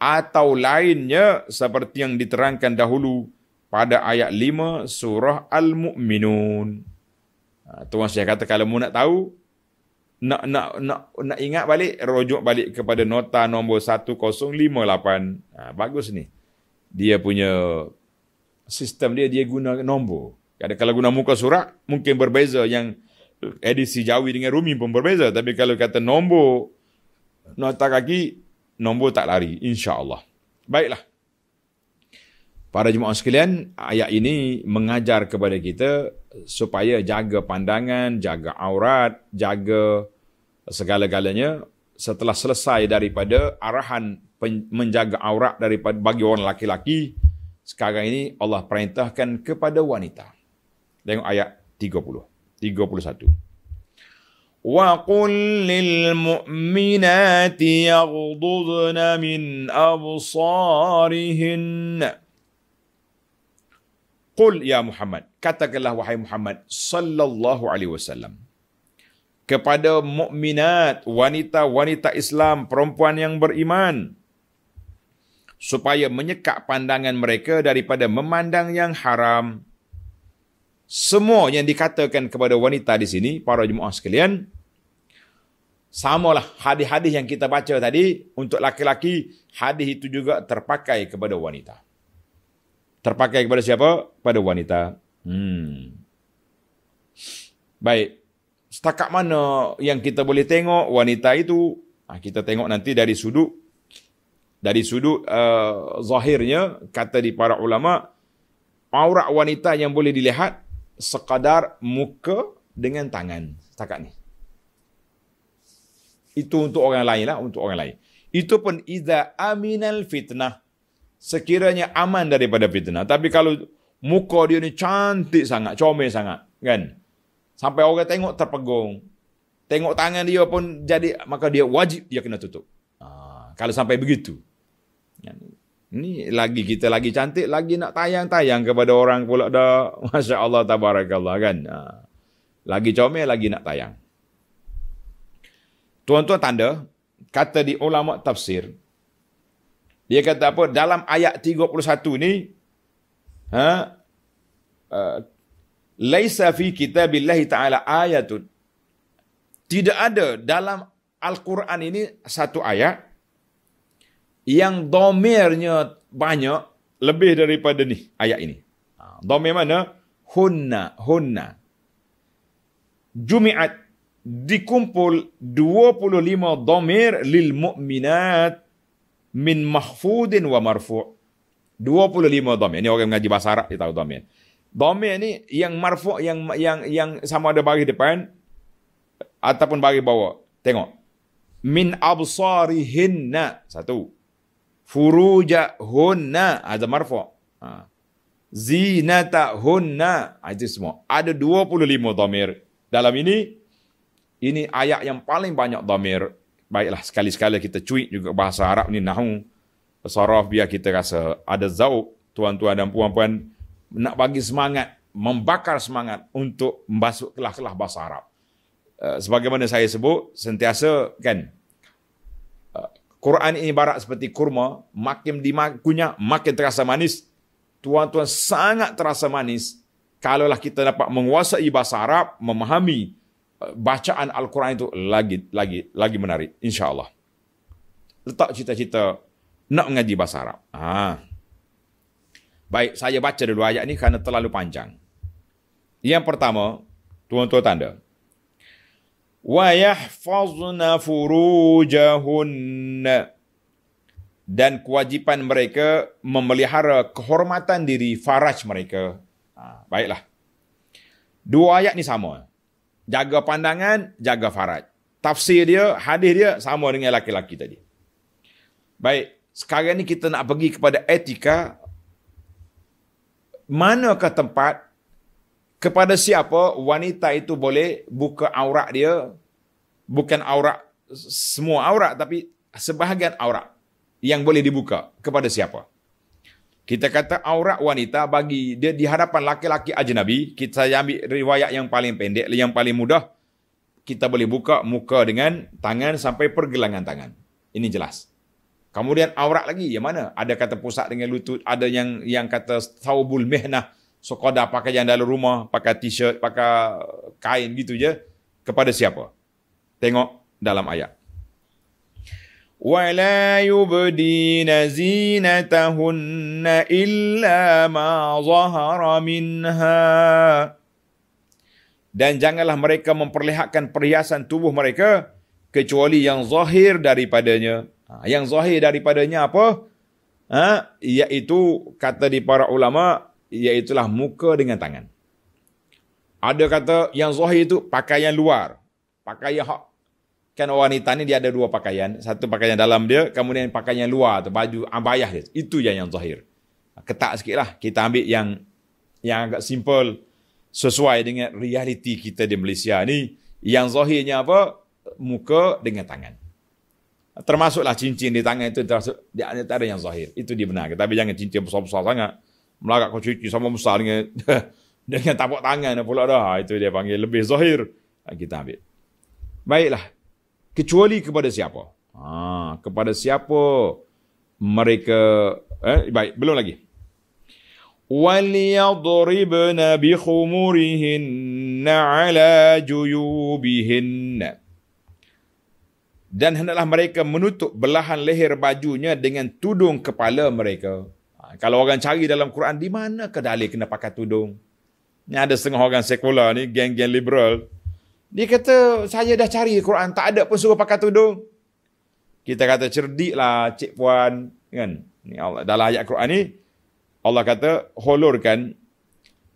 atau lainnya seperti yang diterangkan dahulu pada ayat 5 surah Al-Mu'minun. Ha, Tuan saya kata kalau mu nak tahu, nak nak nak nak ingat balik rujuk balik kepada nota nombor 1058. Ha, bagus ni. Dia punya sistem dia dia guna nombor. Kadang kalau guna muka surat mungkin berbeza yang edisi Jawi dengan Rumi pun berbeza tapi kalau kata nombor nota kaki nombor tak lari insyaallah Baiklah. Para jemaah sekalian, ayat ini mengajar kepada kita supaya jaga pandangan, jaga aurat, jaga segala-galanya setelah selesai daripada arahan menjaga aurat daripada bagi orang laki-laki sekarang ini Allah perintahkan kepada wanita tengok ayat 30 31 wa qul lil mu'minati yaghdudna min absarihin qul ya muhammad katakanlah wahai muhammad sallallahu alaihi wasallam kepada mukminat wanita-wanita Islam perempuan yang beriman supaya menyekat pandangan mereka daripada memandang yang haram semua yang dikatakan kepada wanita di sini para jemaah sekalian samalah hadis-hadis yang kita baca tadi untuk laki-laki hadis itu juga terpakai kepada wanita terpakai kepada siapa Pada wanita hmm baik setakat mana yang kita boleh tengok wanita itu ah, kita tengok nanti dari sudut dari sudut uh, zahirnya kata di para ulama aurat wanita yang boleh dilihat sekadar muka dengan tangan setakat ni itu untuk orang lain lah untuk orang lain itu pun idza aminal fitnah sekiranya aman daripada fitnah tapi kalau muka dia ni cantik sangat comel sangat kan sampai orang tengok terpegung tengok tangan dia pun jadi maka dia wajib dia kena tutup ha, kalau sampai begitu ini lagi kita lagi cantik lagi nak tayang-tayang kepada orang pula dah [LAUGHS] masya-Allah tabarakallah kan ha, lagi comel lagi nak tayang tuan-tuan tanda kata di ulama tafsir dia kata apa dalam ayat 31 ni ha eh, laisa fi kitabillah taala ayatun tidak ada dalam Al-Quran ini satu ayat yang domirnya banyak lebih daripada ni ayat ini. Ha, domir mana? Hunna, hunna. Jumi'at dikumpul 25 domir lil mu'minat min mahfudin wa marfu'. 25 domir. Ini orang yang mengaji bahasa Arab dia tahu domir. Dhamir ni yang marfu' yang yang yang sama ada bagi depan ataupun bagi bawah. Tengok. Min absarihinna. Satu. Furujahunna. Ada marfu'. Ha. hunna ada ha, semua. Ada 25 dhamir. Dalam ini, ini ayat yang paling banyak dhamir. Baiklah, sekali-sekala kita cuik juga bahasa Arab ni. Nahu. Sarafbiah kita rasa ada zauk. Tuan-tuan dan puan-puan nak bagi semangat, membakar semangat untuk membasuh kelah-kelah bahasa Arab. Eh, sebagaimana saya sebut, sentiasa kan, eh, Quran ini ibarat seperti kurma, makin dimakunya, makin terasa manis. Tuan-tuan sangat terasa manis kalaulah kita dapat menguasai bahasa Arab, memahami eh, bacaan Al-Quran itu lagi lagi lagi menarik insya-Allah. Letak cita-cita nak mengaji bahasa Arab. Ha. Baik, saya baca dulu ayat ini kerana terlalu panjang. Yang pertama, tuan-tuan tanda. وَيَحْفَظْنَ فُرُوجَهُنَّ dan kewajipan mereka memelihara kehormatan diri faraj mereka. Ha, baiklah. Dua ayat ni sama. Jaga pandangan, jaga faraj. Tafsir dia, hadis dia sama dengan laki-laki tadi. Baik, sekarang ni kita nak pergi kepada etika manakah tempat kepada siapa wanita itu boleh buka aurat dia bukan aurat semua aurat tapi sebahagian aurat yang boleh dibuka kepada siapa kita kata aurat wanita bagi dia di hadapan laki-laki ajnabi kita ambil riwayat yang paling pendek yang paling mudah kita boleh buka muka dengan tangan sampai pergelangan tangan ini jelas Kemudian aurat lagi yang mana? Ada kata pusat dengan lutut, ada yang yang kata saubul mehnah. So kau dah pakai yang dalam rumah, pakai t-shirt, pakai kain gitu je. Kepada siapa? Tengok dalam ayat. Wa la yubdina zinatahunna illa ma zahara minha. Dan janganlah mereka memperlihatkan perhiasan tubuh mereka kecuali yang zahir daripadanya. Ha, yang zahir daripadanya apa? Ha, iaitu kata di para ulama iaitulah muka dengan tangan. Ada kata yang zahir itu pakaian luar. Pakaian hak. Kan wanita ni dia ada dua pakaian. Satu pakaian dalam dia, kemudian pakaian luar. Atau baju abayah ah, dia. Itu yang yang zahir. Ha, ketak sikit lah. Kita ambil yang yang agak simple. Sesuai dengan realiti kita di Malaysia ni. Yang zahirnya apa? Muka dengan tangan. Termasuklah cincin di tangan itu termasuk di antara yang zahir. Itu dibenarkan. Tapi jangan cincin besar-besar sangat. Melarat kau cuci sama besar dengan, [LAUGHS] dengan tapak tangan pula dah. Itu dia panggil lebih zahir. Ha, kita ambil. Baiklah. Kecuali kepada siapa? Ha, kepada siapa mereka... Eh, baik, belum lagi. وَلْيَضْرِبْنَ بِخُمُرِهِنَّ عَلَى جُيُوبِهِنَّ dan hendaklah mereka menutup belahan leher bajunya dengan tudung kepala mereka. Ha, kalau orang cari dalam Quran, di mana kedali kena pakai tudung? Ini ada setengah orang sekular ni, geng-geng liberal. Dia kata, saya dah cari Quran, tak ada pun suruh pakai tudung. Kita kata cerdik lah cik puan. Kan? Ni Allah, dalam ayat Quran ni, Allah kata, holurkan,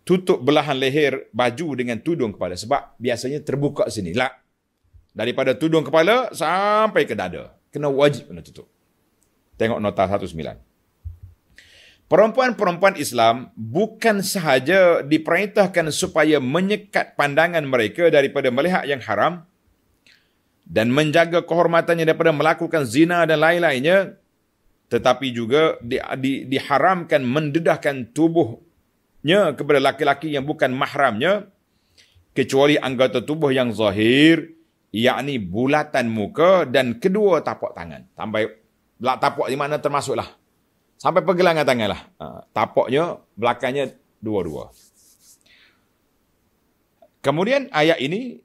tutup belahan leher baju dengan tudung kepala. Sebab biasanya terbuka sini. Lah, daripada tudung kepala sampai ke dada. Kena wajib kena tutup. Tengok nota 109. Perempuan-perempuan Islam bukan sahaja diperintahkan supaya menyekat pandangan mereka daripada melihat yang haram dan menjaga kehormatannya daripada melakukan zina dan lain-lainnya tetapi juga di, di, diharamkan mendedahkan tubuhnya kepada laki-laki yang bukan mahramnya kecuali anggota tubuh yang zahir yakni bulatan muka dan kedua tapak tangan. Sampai belak tapak di mana termasuklah. Sampai pergelangan tangan lah. Ha, tapaknya belakangnya dua-dua. Kemudian ayat ini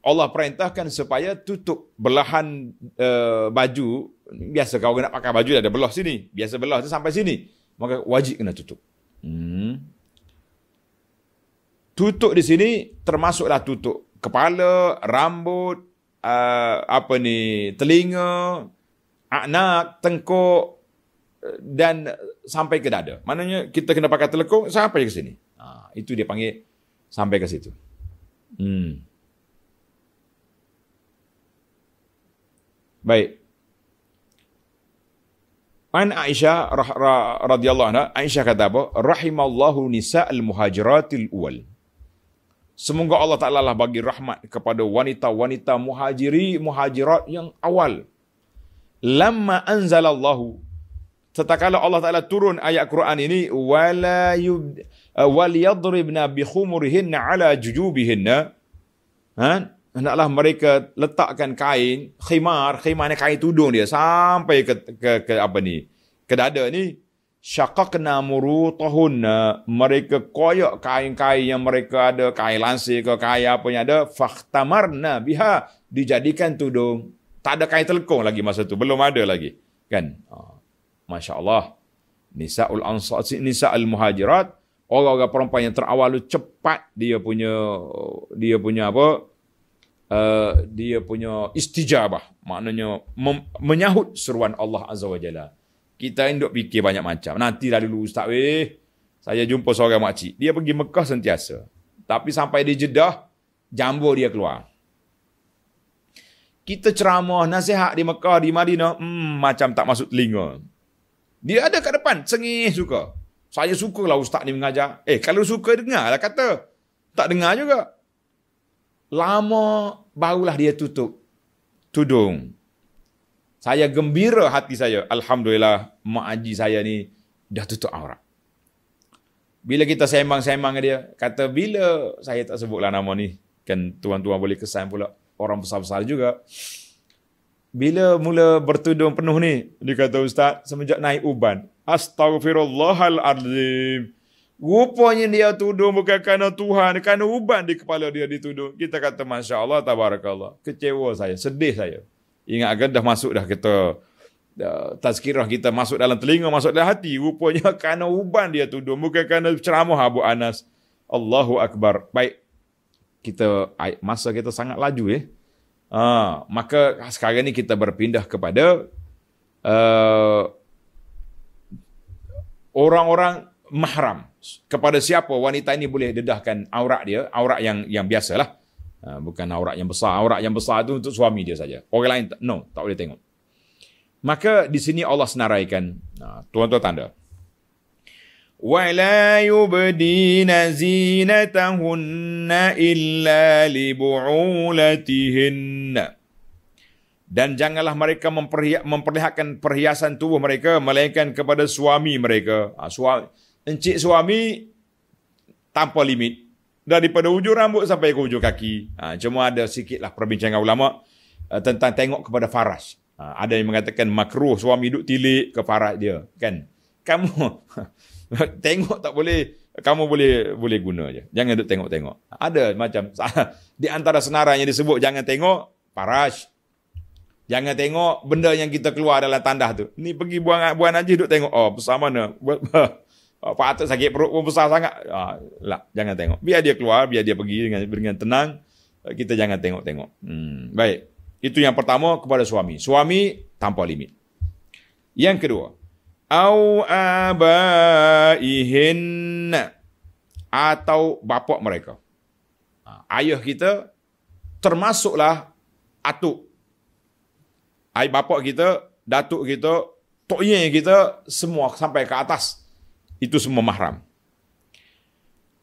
Allah perintahkan supaya tutup belahan uh, baju. Biasa kau nak pakai baju ada belah sini. Biasa belah tu sampai sini. Maka wajib kena tutup. Hmm. Tutup di sini termasuklah tutup kepala, rambut, uh, apa ni, telinga, anak, tengkuk uh, dan sampai ke dada. Maknanya kita kena pakai telekung sampai ke sini. Ha, itu dia panggil sampai ke situ. Hmm. Baik. An Aisyah radhiyallahu anha, Aisyah kata apa? Rahimallahu nisa al-muhajiratil awal. Semoga Allah Ta'ala lah bagi rahmat kepada wanita-wanita muhajiri, muhajirat yang awal. Lama anzalallahu. Tetapi Allah Ta'ala turun ayat Quran ini. Wala yub, eh, wal yadribna bikhumurihinna ala jujubihinna. Ha? Hendaklah mereka letakkan kain khimar, khimar ni kain tudung dia sampai ke, ke, ke apa ni, ke dada ni syaqaqna murutahunna mereka koyok kain-kain yang mereka ada kain lansir ke kain apa yang ada fakhtamarna biha dijadikan tudung tak ada kain telekong lagi masa tu belum ada lagi kan ha. masya-Allah nisaul ansar nisaul muhajirat orang-orang perempuan yang terawal cepat dia punya dia punya apa uh, dia punya istijabah maknanya menyahut seruan Allah azza wajalla kita ini duk fikir banyak macam. Nanti dah dulu ustaz weh. Saya jumpa seorang makcik. Dia pergi Mekah sentiasa. Tapi sampai di Jeddah, jambur dia keluar. Kita ceramah, nasihat di Mekah, di Madinah, hmm, macam tak masuk telinga. Dia ada kat depan, sengih suka. Saya suka lah ustaz ni mengajar. Eh, kalau suka dengar lah kata. Tak dengar juga. Lama barulah dia tutup tudung saya gembira hati saya. Alhamdulillah, mak haji saya ni dah tutup aurat. Bila kita sembang-sembang dia, kata bila saya tak sebutlah nama ni, kan tuan-tuan boleh kesan pula, orang besar-besar juga. Bila mula bertudung penuh ni, dia kata Ustaz, semenjak naik uban, Astagfirullahaladzim. Rupanya dia tudung bukan kerana Tuhan, kerana uban di kepala dia ditudung. Kita kata, Masya Allah, Tabarakallah. Kecewa saya, sedih saya. Ingat agak kan dah masuk dah kita tazkirah kita masuk dalam telinga, masuk dalam hati. Rupanya [LAUGHS] kerana uban dia tuduh. Bukan kerana ceramah Abu Anas. Allahu Akbar. Baik. Kita, masa kita sangat laju ya. Eh? Ha, maka sekarang ni kita berpindah kepada uh, orang-orang mahram. Kepada siapa wanita ini boleh dedahkan aurat dia. Aurat yang yang biasalah. Ah, bukan aurat yang besar. Aurat yang besar itu untuk suami dia saja. Orang lain, no, tak boleh tengok. Maka di sini Allah senaraikan, ah, tuan-tuan tanda. وَلَا يُبْدِينَ زِينَتَهُنَّ إِلَّا لِبُعُولَتِهِنَّ dan janganlah mereka memperlihatkan perhiasan tubuh mereka melainkan kepada suami mereka. Ha, ah, suami, encik suami tanpa limit daripada ujung rambut sampai ke ujung kaki. Ha, cuma ada sikitlah perbincangan ulama uh, tentang tengok kepada faras. Ha, ada yang mengatakan makruh suami duduk tilik ke faras dia, kan? Kamu [LAUGHS] tengok tak boleh, kamu boleh boleh guna je. Jangan duduk tengok-tengok. Ada macam [LAUGHS] di antara senarai yang disebut jangan tengok faras. Jangan tengok benda yang kita keluar adalah tandah tu. Ni pergi buang buang aja duduk tengok. Oh, besar mana? [LAUGHS] Uh, patut sakit perut pun besar sangat. Uh, lah, jangan tengok. Biar dia keluar, biar dia pergi dengan, dengan tenang. Ah, kita jangan tengok-tengok. Hmm, baik. Itu yang pertama kepada suami. Suami tanpa limit. Yang kedua. Au abaihin atau bapak mereka. Ayah kita termasuklah atuk. Ayah bapak kita, datuk kita, tok kita semua sampai ke atas itu semua mahram.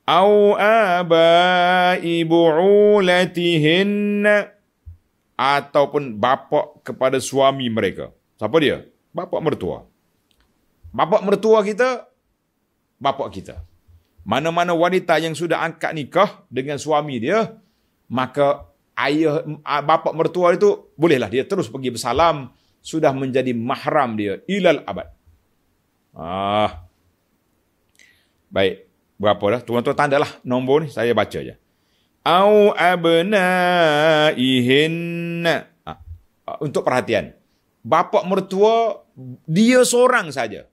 Au abai bu'ulatihin ataupun bapa kepada suami mereka. Siapa dia? Bapa mertua. Bapa mertua kita bapa kita. Mana-mana wanita yang sudah angkat nikah dengan suami dia, maka ayah bapa mertua itu bolehlah dia terus pergi bersalam sudah menjadi mahram dia ilal abad. Ah, Baik. Berapa dah? Tuan-tuan tanda lah nombor ni. Saya baca je. Au abna'ihinna. Ha, ha, untuk perhatian. Bapak mertua, dia seorang saja.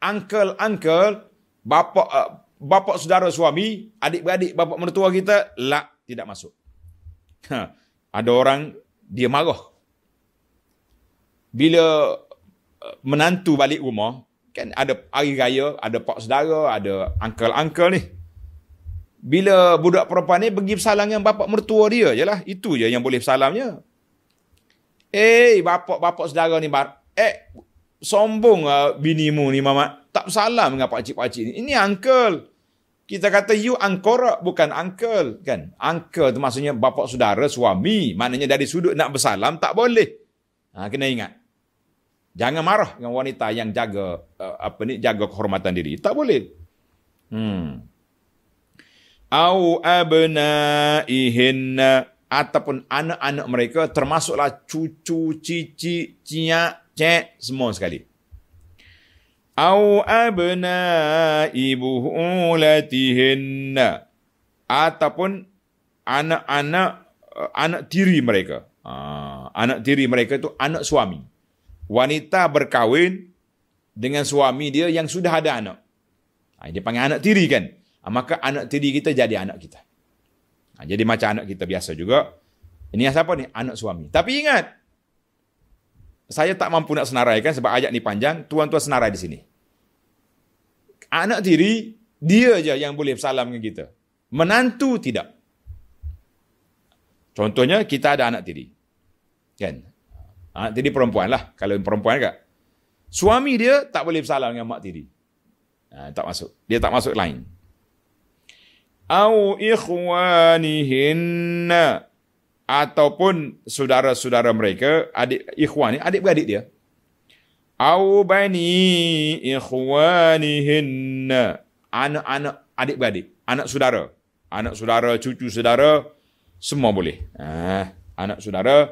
Uncle-uncle, bapak eh, bapak saudara suami, adik-beradik bapak mertua kita, lah tidak masuk. Ha, ada orang, dia marah. Bila eh, menantu balik rumah, Kan ada hari raya, ada pak saudara, ada uncle-uncle ni. Bila budak perempuan ni pergi bersalam dengan bapak mertua dia je lah. Itu je yang boleh bersalamnya. Eh, hey, bapak-bapak saudara ni. Bar eh, sombong lah bini mu ni mamat. Tak bersalam dengan pakcik-pakcik ni. Ini uncle. Kita kata you angkorak bukan uncle. Kan? Uncle tu maksudnya bapak saudara, suami. Maknanya dari sudut nak bersalam tak boleh. Ha, kena ingat. Jangan marah dengan wanita yang jaga uh, apa ni jaga kehormatan diri. Tak boleh. Hmm. Au abnaihinna ataupun anak-anak mereka termasuklah cucu, cici, cia, cek semua sekali. Au abna ibuhulatihinna ataupun anak-anak uh, anak tiri mereka. Ah, anak tiri mereka itu anak suami wanita berkahwin dengan suami dia yang sudah ada anak. Ha, dia panggil anak tiri kan? Ha, maka anak tiri kita jadi anak kita. Ha, jadi macam anak kita biasa juga. Ini yang siapa ni? Anak suami. Tapi ingat, saya tak mampu nak senarai kan sebab ayat ni panjang, tuan-tuan senarai di sini. Anak tiri, dia je yang boleh bersalam dengan kita. Menantu tidak. Contohnya, kita ada anak tiri. Kan? Ha, jadi perempuan lah. Kalau perempuan kat. Suami dia tak boleh bersalah dengan mak tiri. Ha, tak masuk. Dia tak masuk lain. Au ikhwanihinna. Ataupun saudara-saudara mereka. Adik, ikhwan ni adik-beradik dia. Au bani ikhwanihinna. Anak-anak adik-beradik. Anak saudara. Anak saudara, cucu saudara. Semua boleh. Ha, anak saudara,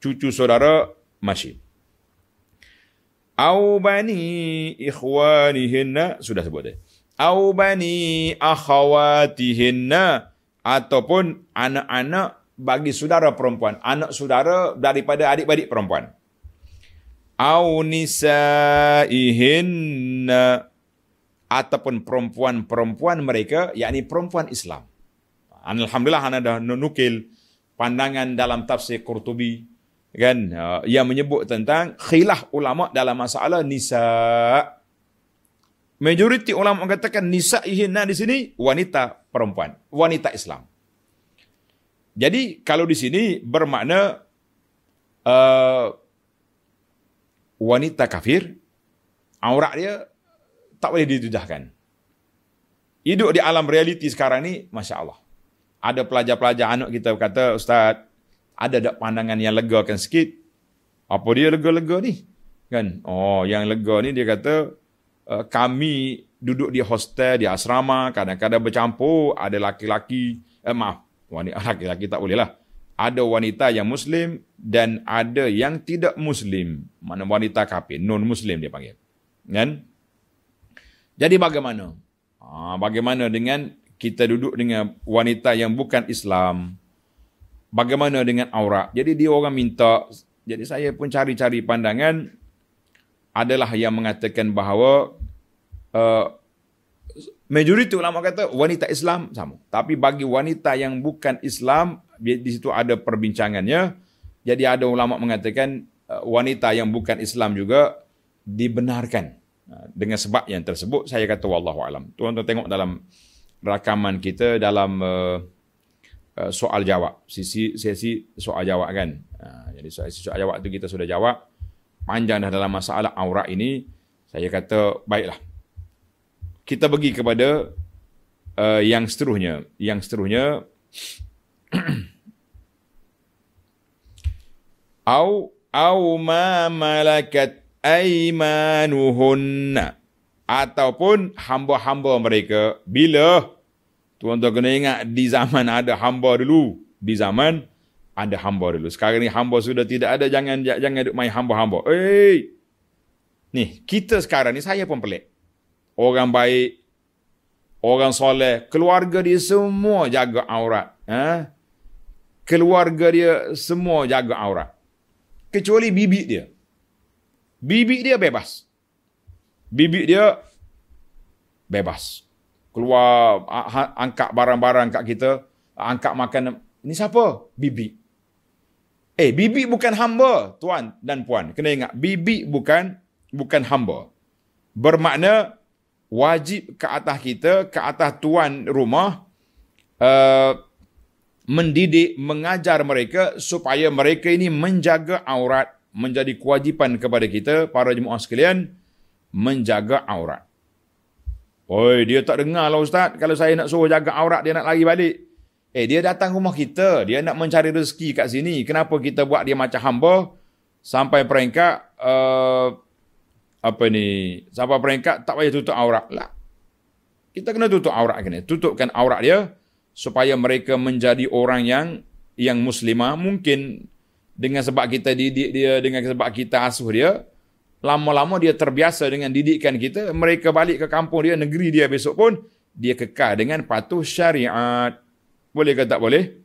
cucu saudara, Mashi. Au bani ikhwanihinna. Sudah sebut dia. Au bani akhawatihinna. Ataupun anak-anak bagi saudara perempuan. Anak saudara daripada adik-adik perempuan. Au nisaihinna. Ataupun perempuan-perempuan mereka. yakni perempuan Islam. Alhamdulillah anda dah nukil pandangan dalam tafsir Qurtubi kan ha, yang menyebut tentang khilaf ulama dalam masalah nisa majoriti ulama mengatakan nisa ihna di sini wanita perempuan wanita Islam jadi kalau di sini bermakna uh, wanita kafir aurat dia tak boleh ditudahkan. hidup di alam realiti sekarang ni masya-Allah ada pelajar-pelajar anak kita berkata ustaz ada dak pandangan yang lega kan sikit. Apa dia lega-lega ni? Kan? Oh, yang lega ni dia kata eh, kami duduk di hostel, di asrama, kadang-kadang bercampur, ada laki-laki, eh, maaf, wanita [LAUGHS] laki-laki tak boleh Ada wanita yang Muslim dan ada yang tidak Muslim. Mana wanita kafir, non-Muslim dia panggil. Kan? Jadi bagaimana? Ha, bagaimana dengan kita duduk dengan wanita yang bukan Islam? bagaimana dengan aurat. Jadi dia orang minta, jadi saya pun cari-cari pandangan, adalah yang mengatakan bahawa uh, majoriti ulama kata wanita Islam sama. Tapi bagi wanita yang bukan Islam, di situ ada perbincangannya. Jadi ada ulama mengatakan uh, wanita yang bukan Islam juga dibenarkan. Eh, dengan sebab yang tersebut, saya kata wallahu alam. Tuan-tuan tengok dalam rakaman kita dalam uh, Eh, soal jawab sisi sesi soal jawab kan eh, jadi sesi soal jawab itu kita sudah jawab panjang dah dalam masalah aurat ini saya kata baiklah kita bagi kepada uh, yang seterusnya yang seterusnya [CLEARS THROAT] au au ma malakat aimanuhunna ataupun hamba-hamba mereka bila Tuan-tuan kena ingat di zaman ada hamba dulu. Di zaman ada hamba dulu. Sekarang ni hamba sudah tidak ada. Jangan jangan duk main hamba-hamba. Hei. Ni, kita sekarang ni saya pun pelik. Orang baik. Orang soleh. Keluarga dia semua jaga aurat. Ha? Keluarga dia semua jaga aurat. Kecuali bibik dia. Bibik dia bebas. Bibik dia bebas keluar ha, angkat barang-barang kat kita, angkat makan. Ini siapa? Bibi. Eh, bibi bukan hamba, tuan dan puan. Kena ingat, bibi bukan bukan hamba. Bermakna wajib ke atas kita, ke atas tuan rumah uh, mendidik, mengajar mereka supaya mereka ini menjaga aurat menjadi kewajipan kepada kita para jemaah sekalian menjaga aurat. Oi, dia tak dengar lah ustaz. Kalau saya nak suruh jaga aurat, dia nak lari balik. Eh, dia datang rumah kita. Dia nak mencari rezeki kat sini. Kenapa kita buat dia macam hamba? Sampai peringkat, uh, apa ni, sampai peringkat tak payah tutup aurat. Lah. Kita kena tutup aurat kena. Tutupkan aurat dia supaya mereka menjadi orang yang yang muslimah mungkin dengan sebab kita didik dia dengan sebab kita asuh dia lama-lama dia terbiasa dengan didikan kita, mereka balik ke kampung dia, negeri dia besok pun, dia kekal dengan patuh syariat. Boleh ke tak boleh?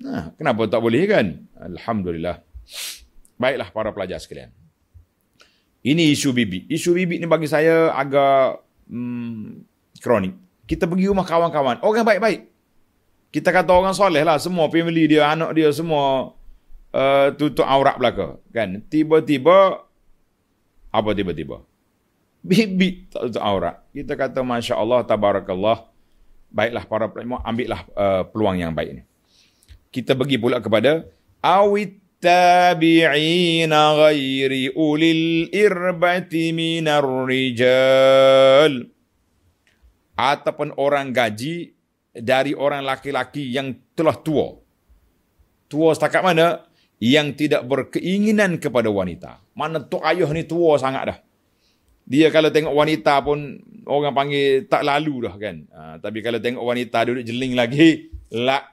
Nah, kenapa tak boleh kan? Alhamdulillah. Baiklah para pelajar sekalian. Ini isu bibi. Isu bibi ni bagi saya agak hmm, kronik. Kita pergi rumah kawan-kawan. Orang baik-baik. Kita kata orang soleh lah. Semua family dia, anak dia, semua uh, tutup aurat belaka. Kan? Tiba-tiba apa tiba-tiba? Bibit tak tutup aurat. Kita kata Masya Allah, Tabarakallah. Baiklah para pelajar ambillah uh, peluang yang baik ini. Kita bagi pula kepada awit tabi'ina ghairi ulil irbati minar rijal ataupun orang gaji dari orang laki-laki yang telah tua. Tua setakat mana? yang tidak berkeinginan kepada wanita. Mana tu ayah ni tua sangat dah. Dia kalau tengok wanita pun orang panggil tak lalu dah kan. Uh, tapi kalau tengok wanita duduk jeling lagi, lak.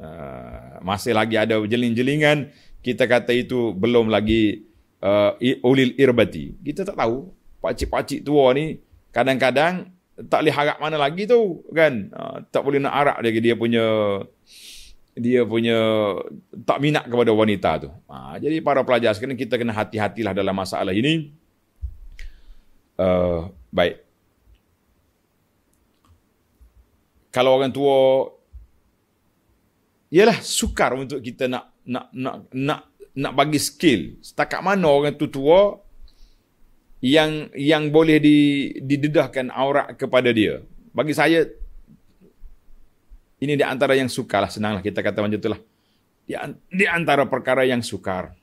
Uh, masih lagi ada jeling-jelingan, kita kata itu belum lagi uh, ulil irbati. Kita tak tahu. Pakcik-pakcik tua ni kadang-kadang tak boleh harap mana lagi tu kan. Uh, tak boleh nak harap lagi dia punya dia punya tak minat kepada wanita tu. Ha, jadi para pelajar sekarang kita kena hati-hatilah dalam masalah ini. Uh, baik. Kalau orang tua ialah sukar untuk kita nak nak nak nak nak bagi skill. Setakat mana orang tu tua yang yang boleh di didedahkan aurat kepada dia. Bagi saya ini di antara yang sukar lah, senanglah kita kata macam itulah. Di, antara perkara yang sukar.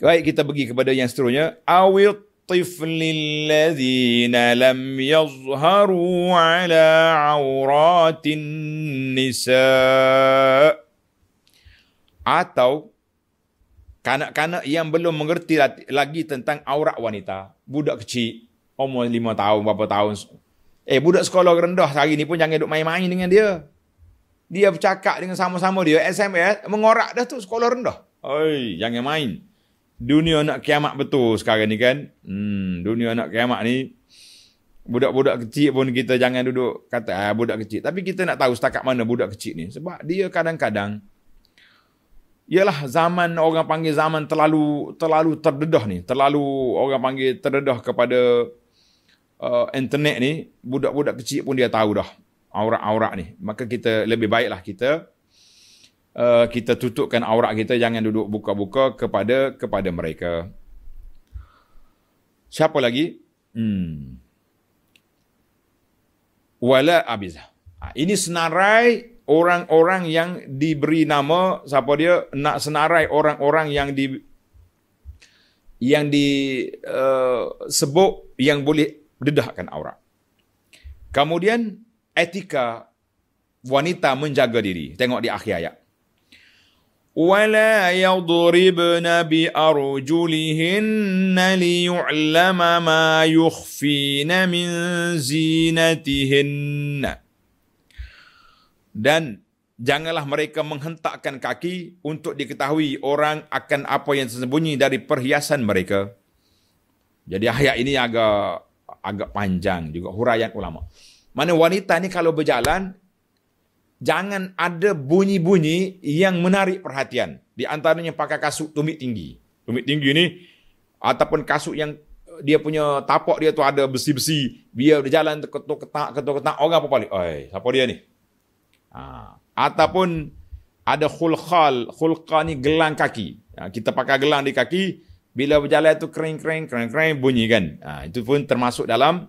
Baik, kita pergi kepada yang seterusnya. Awil tiflilladzina lam yazharu ala auratin nisa. Atau kanak-kanak yang belum mengerti lagi tentang aurat wanita. Budak kecil, umur lima tahun, berapa tahun, Eh budak sekolah rendah sehari ni pun jangan duk main-main dengan dia. Dia bercakap dengan sama-sama dia SMS mengorak dah tu sekolah rendah. Oi, jangan main. Dunia nak kiamat betul sekarang ni kan. Hmm, dunia nak kiamat ni budak-budak kecil pun kita jangan duduk kata ah budak kecil. Tapi kita nak tahu setakat mana budak kecil ni sebab dia kadang-kadang Yalah zaman orang panggil zaman terlalu terlalu terdedah ni, terlalu orang panggil terdedah kepada uh, internet ni budak-budak kecil pun dia tahu dah aurat-aurat ni. Maka kita lebih baiklah kita uh, kita tutupkan aurat kita jangan duduk buka-buka kepada kepada mereka. Siapa lagi? Hmm. Wala abiza. Ha, ini senarai orang-orang yang diberi nama siapa dia nak senarai orang-orang yang di yang di uh, yang boleh dedahkan aurat. Kemudian etika wanita menjaga diri. Tengok di akhir ayat. وَلَا يَضْرِبْنَ بِأَرْجُلِهِنَّ لِيُعْلَمَ مَا يُخْفِينَ مِنْ زِينَتِهِنَّ Dan janganlah mereka menghentakkan kaki untuk diketahui orang akan apa yang tersembunyi dari perhiasan mereka. Jadi ayat ini agak agak panjang juga huraian ulama. Mana wanita ni kalau berjalan jangan ada bunyi-bunyi yang menarik perhatian. Di antaranya pakai kasut tumit tinggi. Tumit tinggi ni ataupun kasut yang dia punya tapak dia tu ada besi-besi. Dia berjalan ketuk-ketak, ketuk-ketak. Orang apa balik? Oi, siapa dia ni? Ha. Ataupun ada khulkhal. Khulkhal ni gelang kaki. Ha. kita pakai gelang di kaki bila berjalan tu kering kering kering kering bunyi kan ha, itu pun termasuk dalam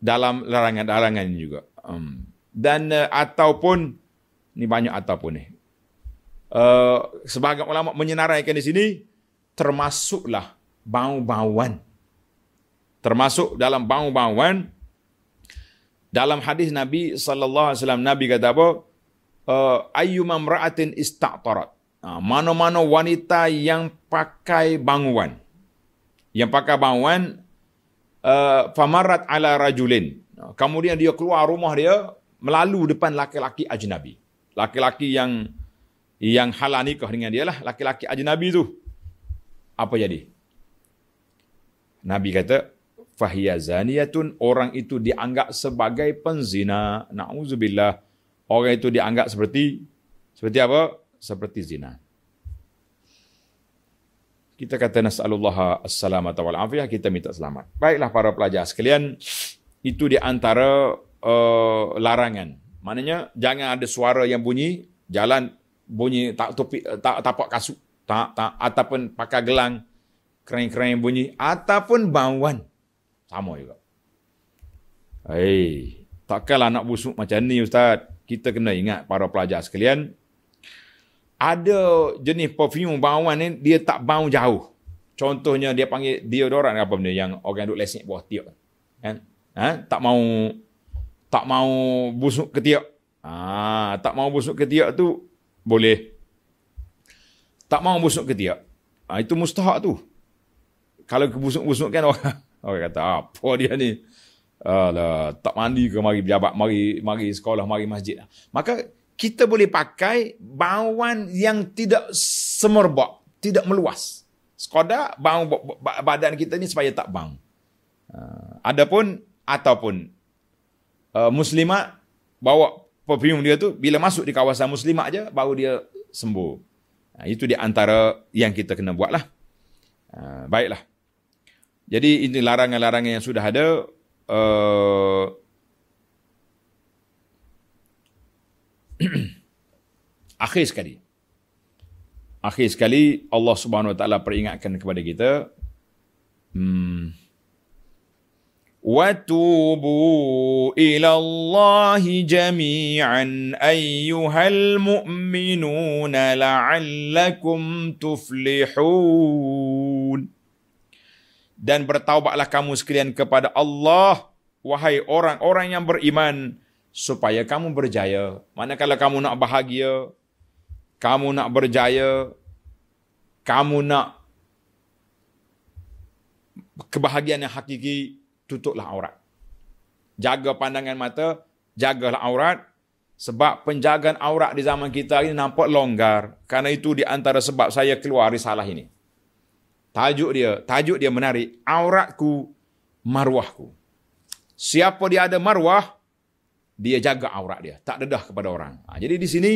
dalam larangan larangan juga um, dan uh, ataupun ni banyak ataupun ni uh, eh, sebagai ulama menyenaraikan di sini termasuklah bau-bauan termasuk dalam bau-bauan dalam hadis Nabi saw. Nabi kata apa uh, eh, ayyuma mra'atin istaqtarat ha, mana-mana wanita yang pakai bangunan. Yang pakai bangunan, eh, famarat ala rajulin. Kemudian dia keluar rumah dia, melalu depan laki-laki ajnabi. Laki-laki yang yang halal nikah dengan dia lah, laki-laki ajnabi tu. Apa jadi? Nabi kata, fahiyazaniyatun orang itu dianggap sebagai penzina. Na'udzubillah, orang itu dianggap seperti, seperti apa? Seperti zina kita kata nas'alullah as-salamata wal afiyah kita minta selamat baiklah para pelajar sekalian itu di antara uh, larangan maknanya jangan ada suara yang bunyi jalan bunyi tak topi tak tapak kasut tak tak ataupun pakai gelang kereng-kereng bunyi ataupun bauan sama juga hei takkanlah nak busuk macam ni ustaz kita kena ingat para pelajar sekalian ada jenis perfume bauan ni dia tak bau jauh. Contohnya dia panggil deodorant apa benda yang orang duk lesik bawah tiap. Kan? Ha? Tak mau tak mau busuk ketiak. ha, tak mau busuk ketiak tu boleh. Tak mau busuk ketiak. Ha, itu mustahak tu. Kalau kebusuk-busuk kan [LAUGHS] orang orang kata apa dia ni? Alah, tak mandi ke mari pejabat, mari mari sekolah, mari masjid. Maka kita boleh pakai bauan yang tidak semerbak, tidak meluas. Skoda bau badan kita ni supaya tak bau. Ah, adapun ataupun uh, eh, muslimah bawa perfume dia tu bila masuk di kawasan muslimah aja bau dia sembuh. Ah, itu di antara yang kita kena buatlah. Uh, baiklah. Jadi ini larangan-larangan yang sudah ada eh, [CLEARS THROAT] akhir sekali akhir sekali Allah Subhanahu Wa Taala peringatkan kepada kita hmm وَتُوبُوا إِلَى اللَّهِ جَمِيعًا أَيُّهَا الْمُؤْمِنُونَ لَعَلَّكُمْ تُفْلِحُونَ Dan bertaubatlah kamu sekalian kepada Allah, wahai orang-orang yang beriman, supaya kamu berjaya. Manakala kamu nak bahagia, kamu nak berjaya, kamu nak kebahagiaan yang hakiki, tutuplah aurat. Jaga pandangan mata, jagalah aurat. Sebab penjagaan aurat di zaman kita ini nampak longgar. Karena itu di antara sebab saya keluar salah ini. Tajuk dia, tajuk dia menarik. Auratku, marwahku. Siapa dia ada marwah, dia jaga aurat dia, tak dedah kepada orang. Ha, jadi di sini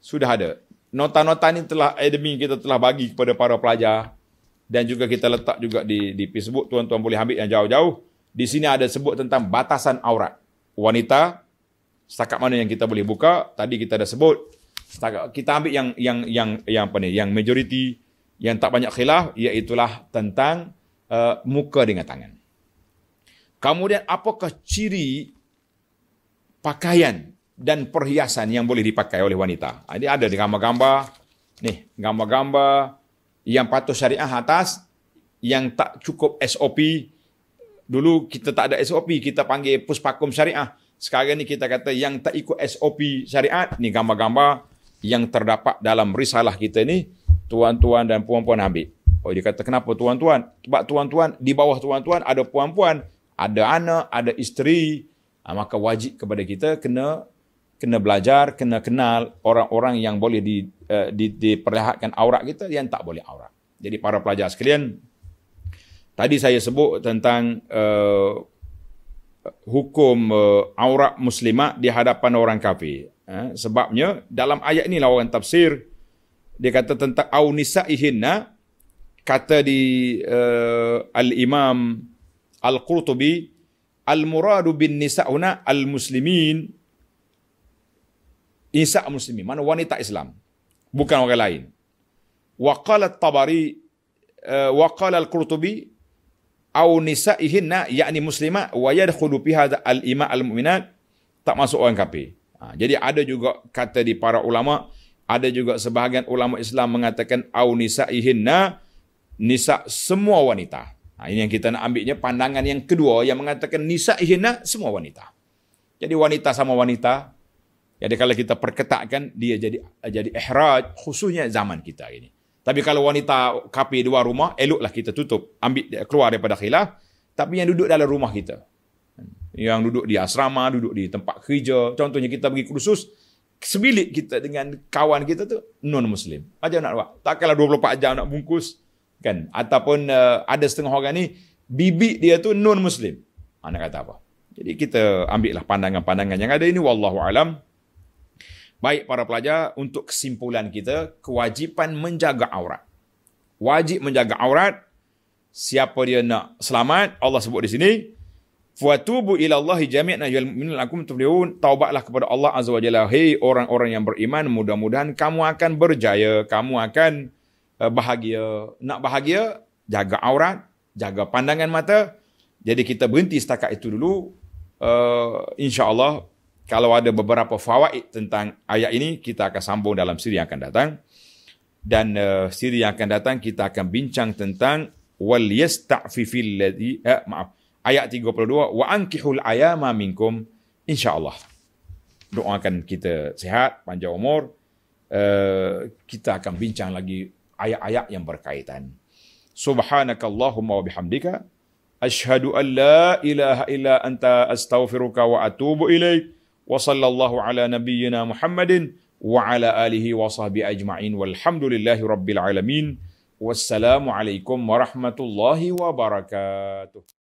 sudah ada nota-nota ini telah admin kita telah bagi kepada para pelajar dan juga kita letak juga di di Facebook tuan-tuan boleh ambil yang jauh-jauh. Di sini ada sebut tentang batasan aurat wanita setakat mana yang kita boleh buka. Tadi kita dah sebut setakat, kita ambil yang yang yang yang apa ni? Yang majoriti yang tak banyak khilaf iaitu tentang uh, muka dengan tangan. Kemudian apakah ciri pakaian dan perhiasan yang boleh dipakai oleh wanita. Ah, Ini ada di gambar-gambar. Nih, gambar-gambar yang patuh syariah atas yang tak cukup SOP. Dulu kita tak ada SOP, kita panggil puspakum syariah. Sekarang ni kita kata yang tak ikut SOP syariat, ni gambar-gambar yang terdapat dalam risalah kita ni, tuan-tuan dan puan-puan ambil. Oh, dia kata kenapa tuan-tuan? Sebab tuan-tuan, di bawah tuan-tuan ada puan-puan, ada anak, ada isteri, Ah, maka wajib kepada kita kena kena belajar, kena kenal orang-orang yang boleh di, uh, di, diperlihatkan aurat kita yang tak boleh aurat. Jadi para pelajar sekalian, tadi saya sebut tentang uh, hukum uh, aurat muslimat di hadapan orang kafir. Uh, sebabnya dalam ayat ini lawan tafsir, dia kata tentang au nisa'ihinna, kata di uh, Al-Imam Al-Qurtubi, Al-muradu bin nisa'una al-muslimin. Nisa' muslimin. Mana wanita Islam. Bukan orang lain. Wa qala tabari eh, wa qala al-qurtubi au nisa'ihinna yakni muslimat wa yadkhulu fi al-ima' al-mu'minat tak masuk orang kafir. Ha, jadi ada juga kata di para ulama, ada juga sebahagian ulama Islam mengatakan au nisa'ihinna nisa' semua wanita. Ha, ini yang kita nak ambilnya pandangan yang kedua yang mengatakan nisa hina semua wanita. Jadi wanita sama wanita. Jadi kalau kita perketakkan dia jadi jadi ihraj khususnya zaman kita ini. Tapi kalau wanita kapi dua rumah eloklah kita tutup ambil keluar daripada khilaf tapi yang duduk dalam rumah kita. Yang duduk di asrama, duduk di tempat kerja. Contohnya kita pergi kursus, sebilik kita dengan kawan kita tu non-Muslim. Macam nak buat? Takkanlah 24 jam nak bungkus kan ataupun uh, ada setengah orang ni bibi dia tu non muslim ha, nak kata apa jadi kita ambil lah pandangan-pandangan yang ada ini wallahu alam baik para pelajar untuk kesimpulan kita kewajipan menjaga aurat wajib menjaga aurat siapa dia nak selamat Allah sebut di sini fatubu ila Allah jami'an ayyuhal mu'minun lakum tuflihun taubatlah kepada Allah azza wa jalla hei orang-orang yang beriman mudah-mudahan kamu akan berjaya kamu akan Eh, bahagia. Nak bahagia, jaga aurat, jaga pandangan mata. Jadi kita berhenti setakat itu dulu. Uh, InsyaAllah, kalau ada beberapa fawaid tentang ayat ini, kita akan sambung dalam siri yang akan datang. Dan uh, siri yang akan datang, kita akan bincang tentang wal yasta'fifil ladhi, eh, maaf, ayat 32, wa ankihul ayama minkum, insyaAllah. Doakan kita sehat, panjang umur. Uh, kita akan bincang lagi ayat-ayat yang berkaitan. Subhanakallahumma wa bihamdika ashhadu an la ilaha illa anta astaghfiruka wa atubu ilaik wa sallallahu ala nabiyyina Muhammadin wa ala alihi wa sahbi ajma'in walhamdulillahi rabbil alamin wassalamu alaikum warahmatullahi wabarakatuh